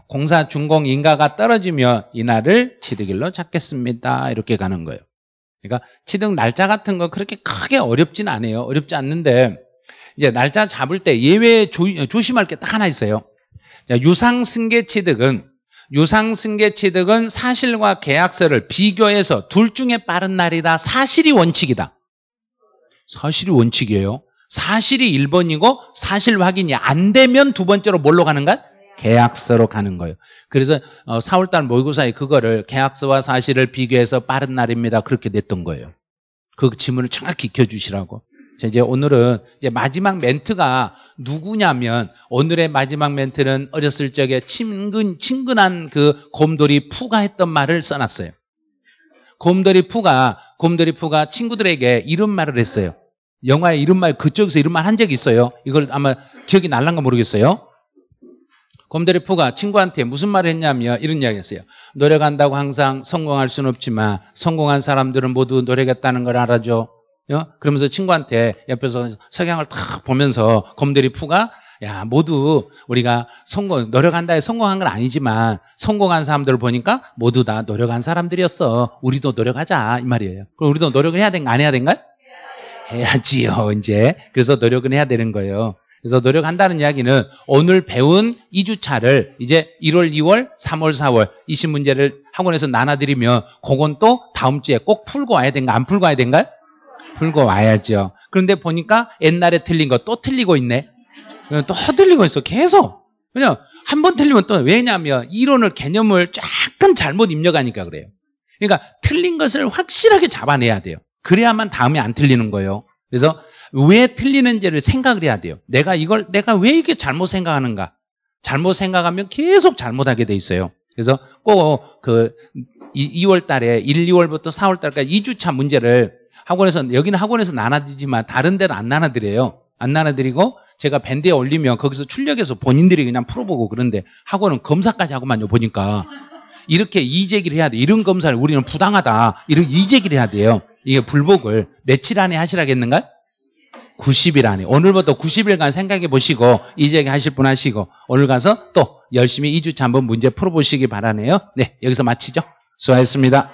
공사 준공 인가가 떨어지면 이날을 취득일로 잡겠습니다. 이렇게 가는 거예요. 그러니까 취득 날짜 같은 거 그렇게 크게 어렵진 않아요. 어렵지 않는데 이제 날짜 잡을 때 예외 조심할 게 딱 하나 있어요. 유상 승계 취득은 유상 승계 취득은 사실과 계약서를 비교해서 둘 중에 빠른 날이다. 사실이 원칙이다. 사실이 원칙이에요. 사실이 1번이고 사실 확인이 안 되면 두 번째로 뭘로 가는가? 계약서로 가는 거예요. 그래서 4월달 어, 모의고사에 그거를 계약서와 사실을 비교해서 빠른 날입니다. 그렇게 냈던 거예요. 그 지문을 정확히 익혀주시라고. 이제 오늘은 이제 마지막 멘트가 누구냐면 오늘의 마지막 멘트는 어렸을 적에 친근, 친근한 그 곰돌이 푸가 했던 말을 써놨어요. 곰돌이 푸가, 곰돌이 푸가 친구들에게 이런 말을 했어요. 영화에 이런 말, 그쪽에서 이런 말 한 적이 있어요. 이걸 아마 기억이 날란가 모르겠어요. 곰돌이푸가 친구한테 무슨 말을 했냐면 이런 이야기 했어요. 노력한다고 항상 성공할 수는 없지만 성공한 사람들은 모두 노력했다는 걸 알아줘. 어? 그러면서 친구한테 옆에서 석양을 탁 보면서 곰돌이푸가 야, 모두 우리가 성공, 노력한다에 성공한 건 아니지만 성공한 사람들을 보니까 모두 다 노력한 사람들이었어. 우리도 노력하자. 이 말이에요. 그럼 우리도 노력을 해야 된가, 안 해야 된가? 해야지요, 이제. 그래서 노력은 해야 되는 거예요. 그래서 노력한다는 이야기는 오늘 배운 2주차를 이제 1월, 2월, 3월, 4월 2 0 문제를 학원에서 나눠드리면 그건 또 다음 주에 꼭 풀고 와야 된가 안 풀고 와야 된가 풀고 와야죠. 그런데 보니까 옛날에 틀린 거 또 틀리고 있네. 어, 또틀리고 있어 계속. 그냥 한번 틀리면 또 왜냐하면 이론을 개념을 조금 잘못 입력하니까 그래요. 그러니까 틀린 것을 확실하게 잡아내야 돼요. 그래야만 다음에 안 틀리는 거예요. 그래서 왜 틀리는지를 생각을 해야 돼요. 내가 이걸 내가 왜 이게 렇 잘못 생각하는가? 잘못 생각하면 계속 잘못하게 돼 있어요. 그래서 꼭그 어, 2월 달에 1, 2월부터 4월 달까지 2주차 문제를 학원에서 여기는 학원에서 나눠지지만 다른 데는 안 나눠드려요. 안 나눠드리고 제가 밴드에 올리면 거기서 출력해서 본인들이 그냥 풀어보고 그런데 학원은 검사까지 하고만요 보니까 이렇게 이재기를 해야 돼. 이런 검사를 우리는 부당하다. 이런 이재기를 해야 돼요. 이게 불복을 며칠 안에 하시라겠는가? 90일 안에 오늘부터 90일간 생각해 보시고 이제 하실 분 하시고 오늘 가서 또 열심히 2주차 한번 문제 풀어보시기 바라네요. 네, 여기서 마치죠. 수고하셨습니다.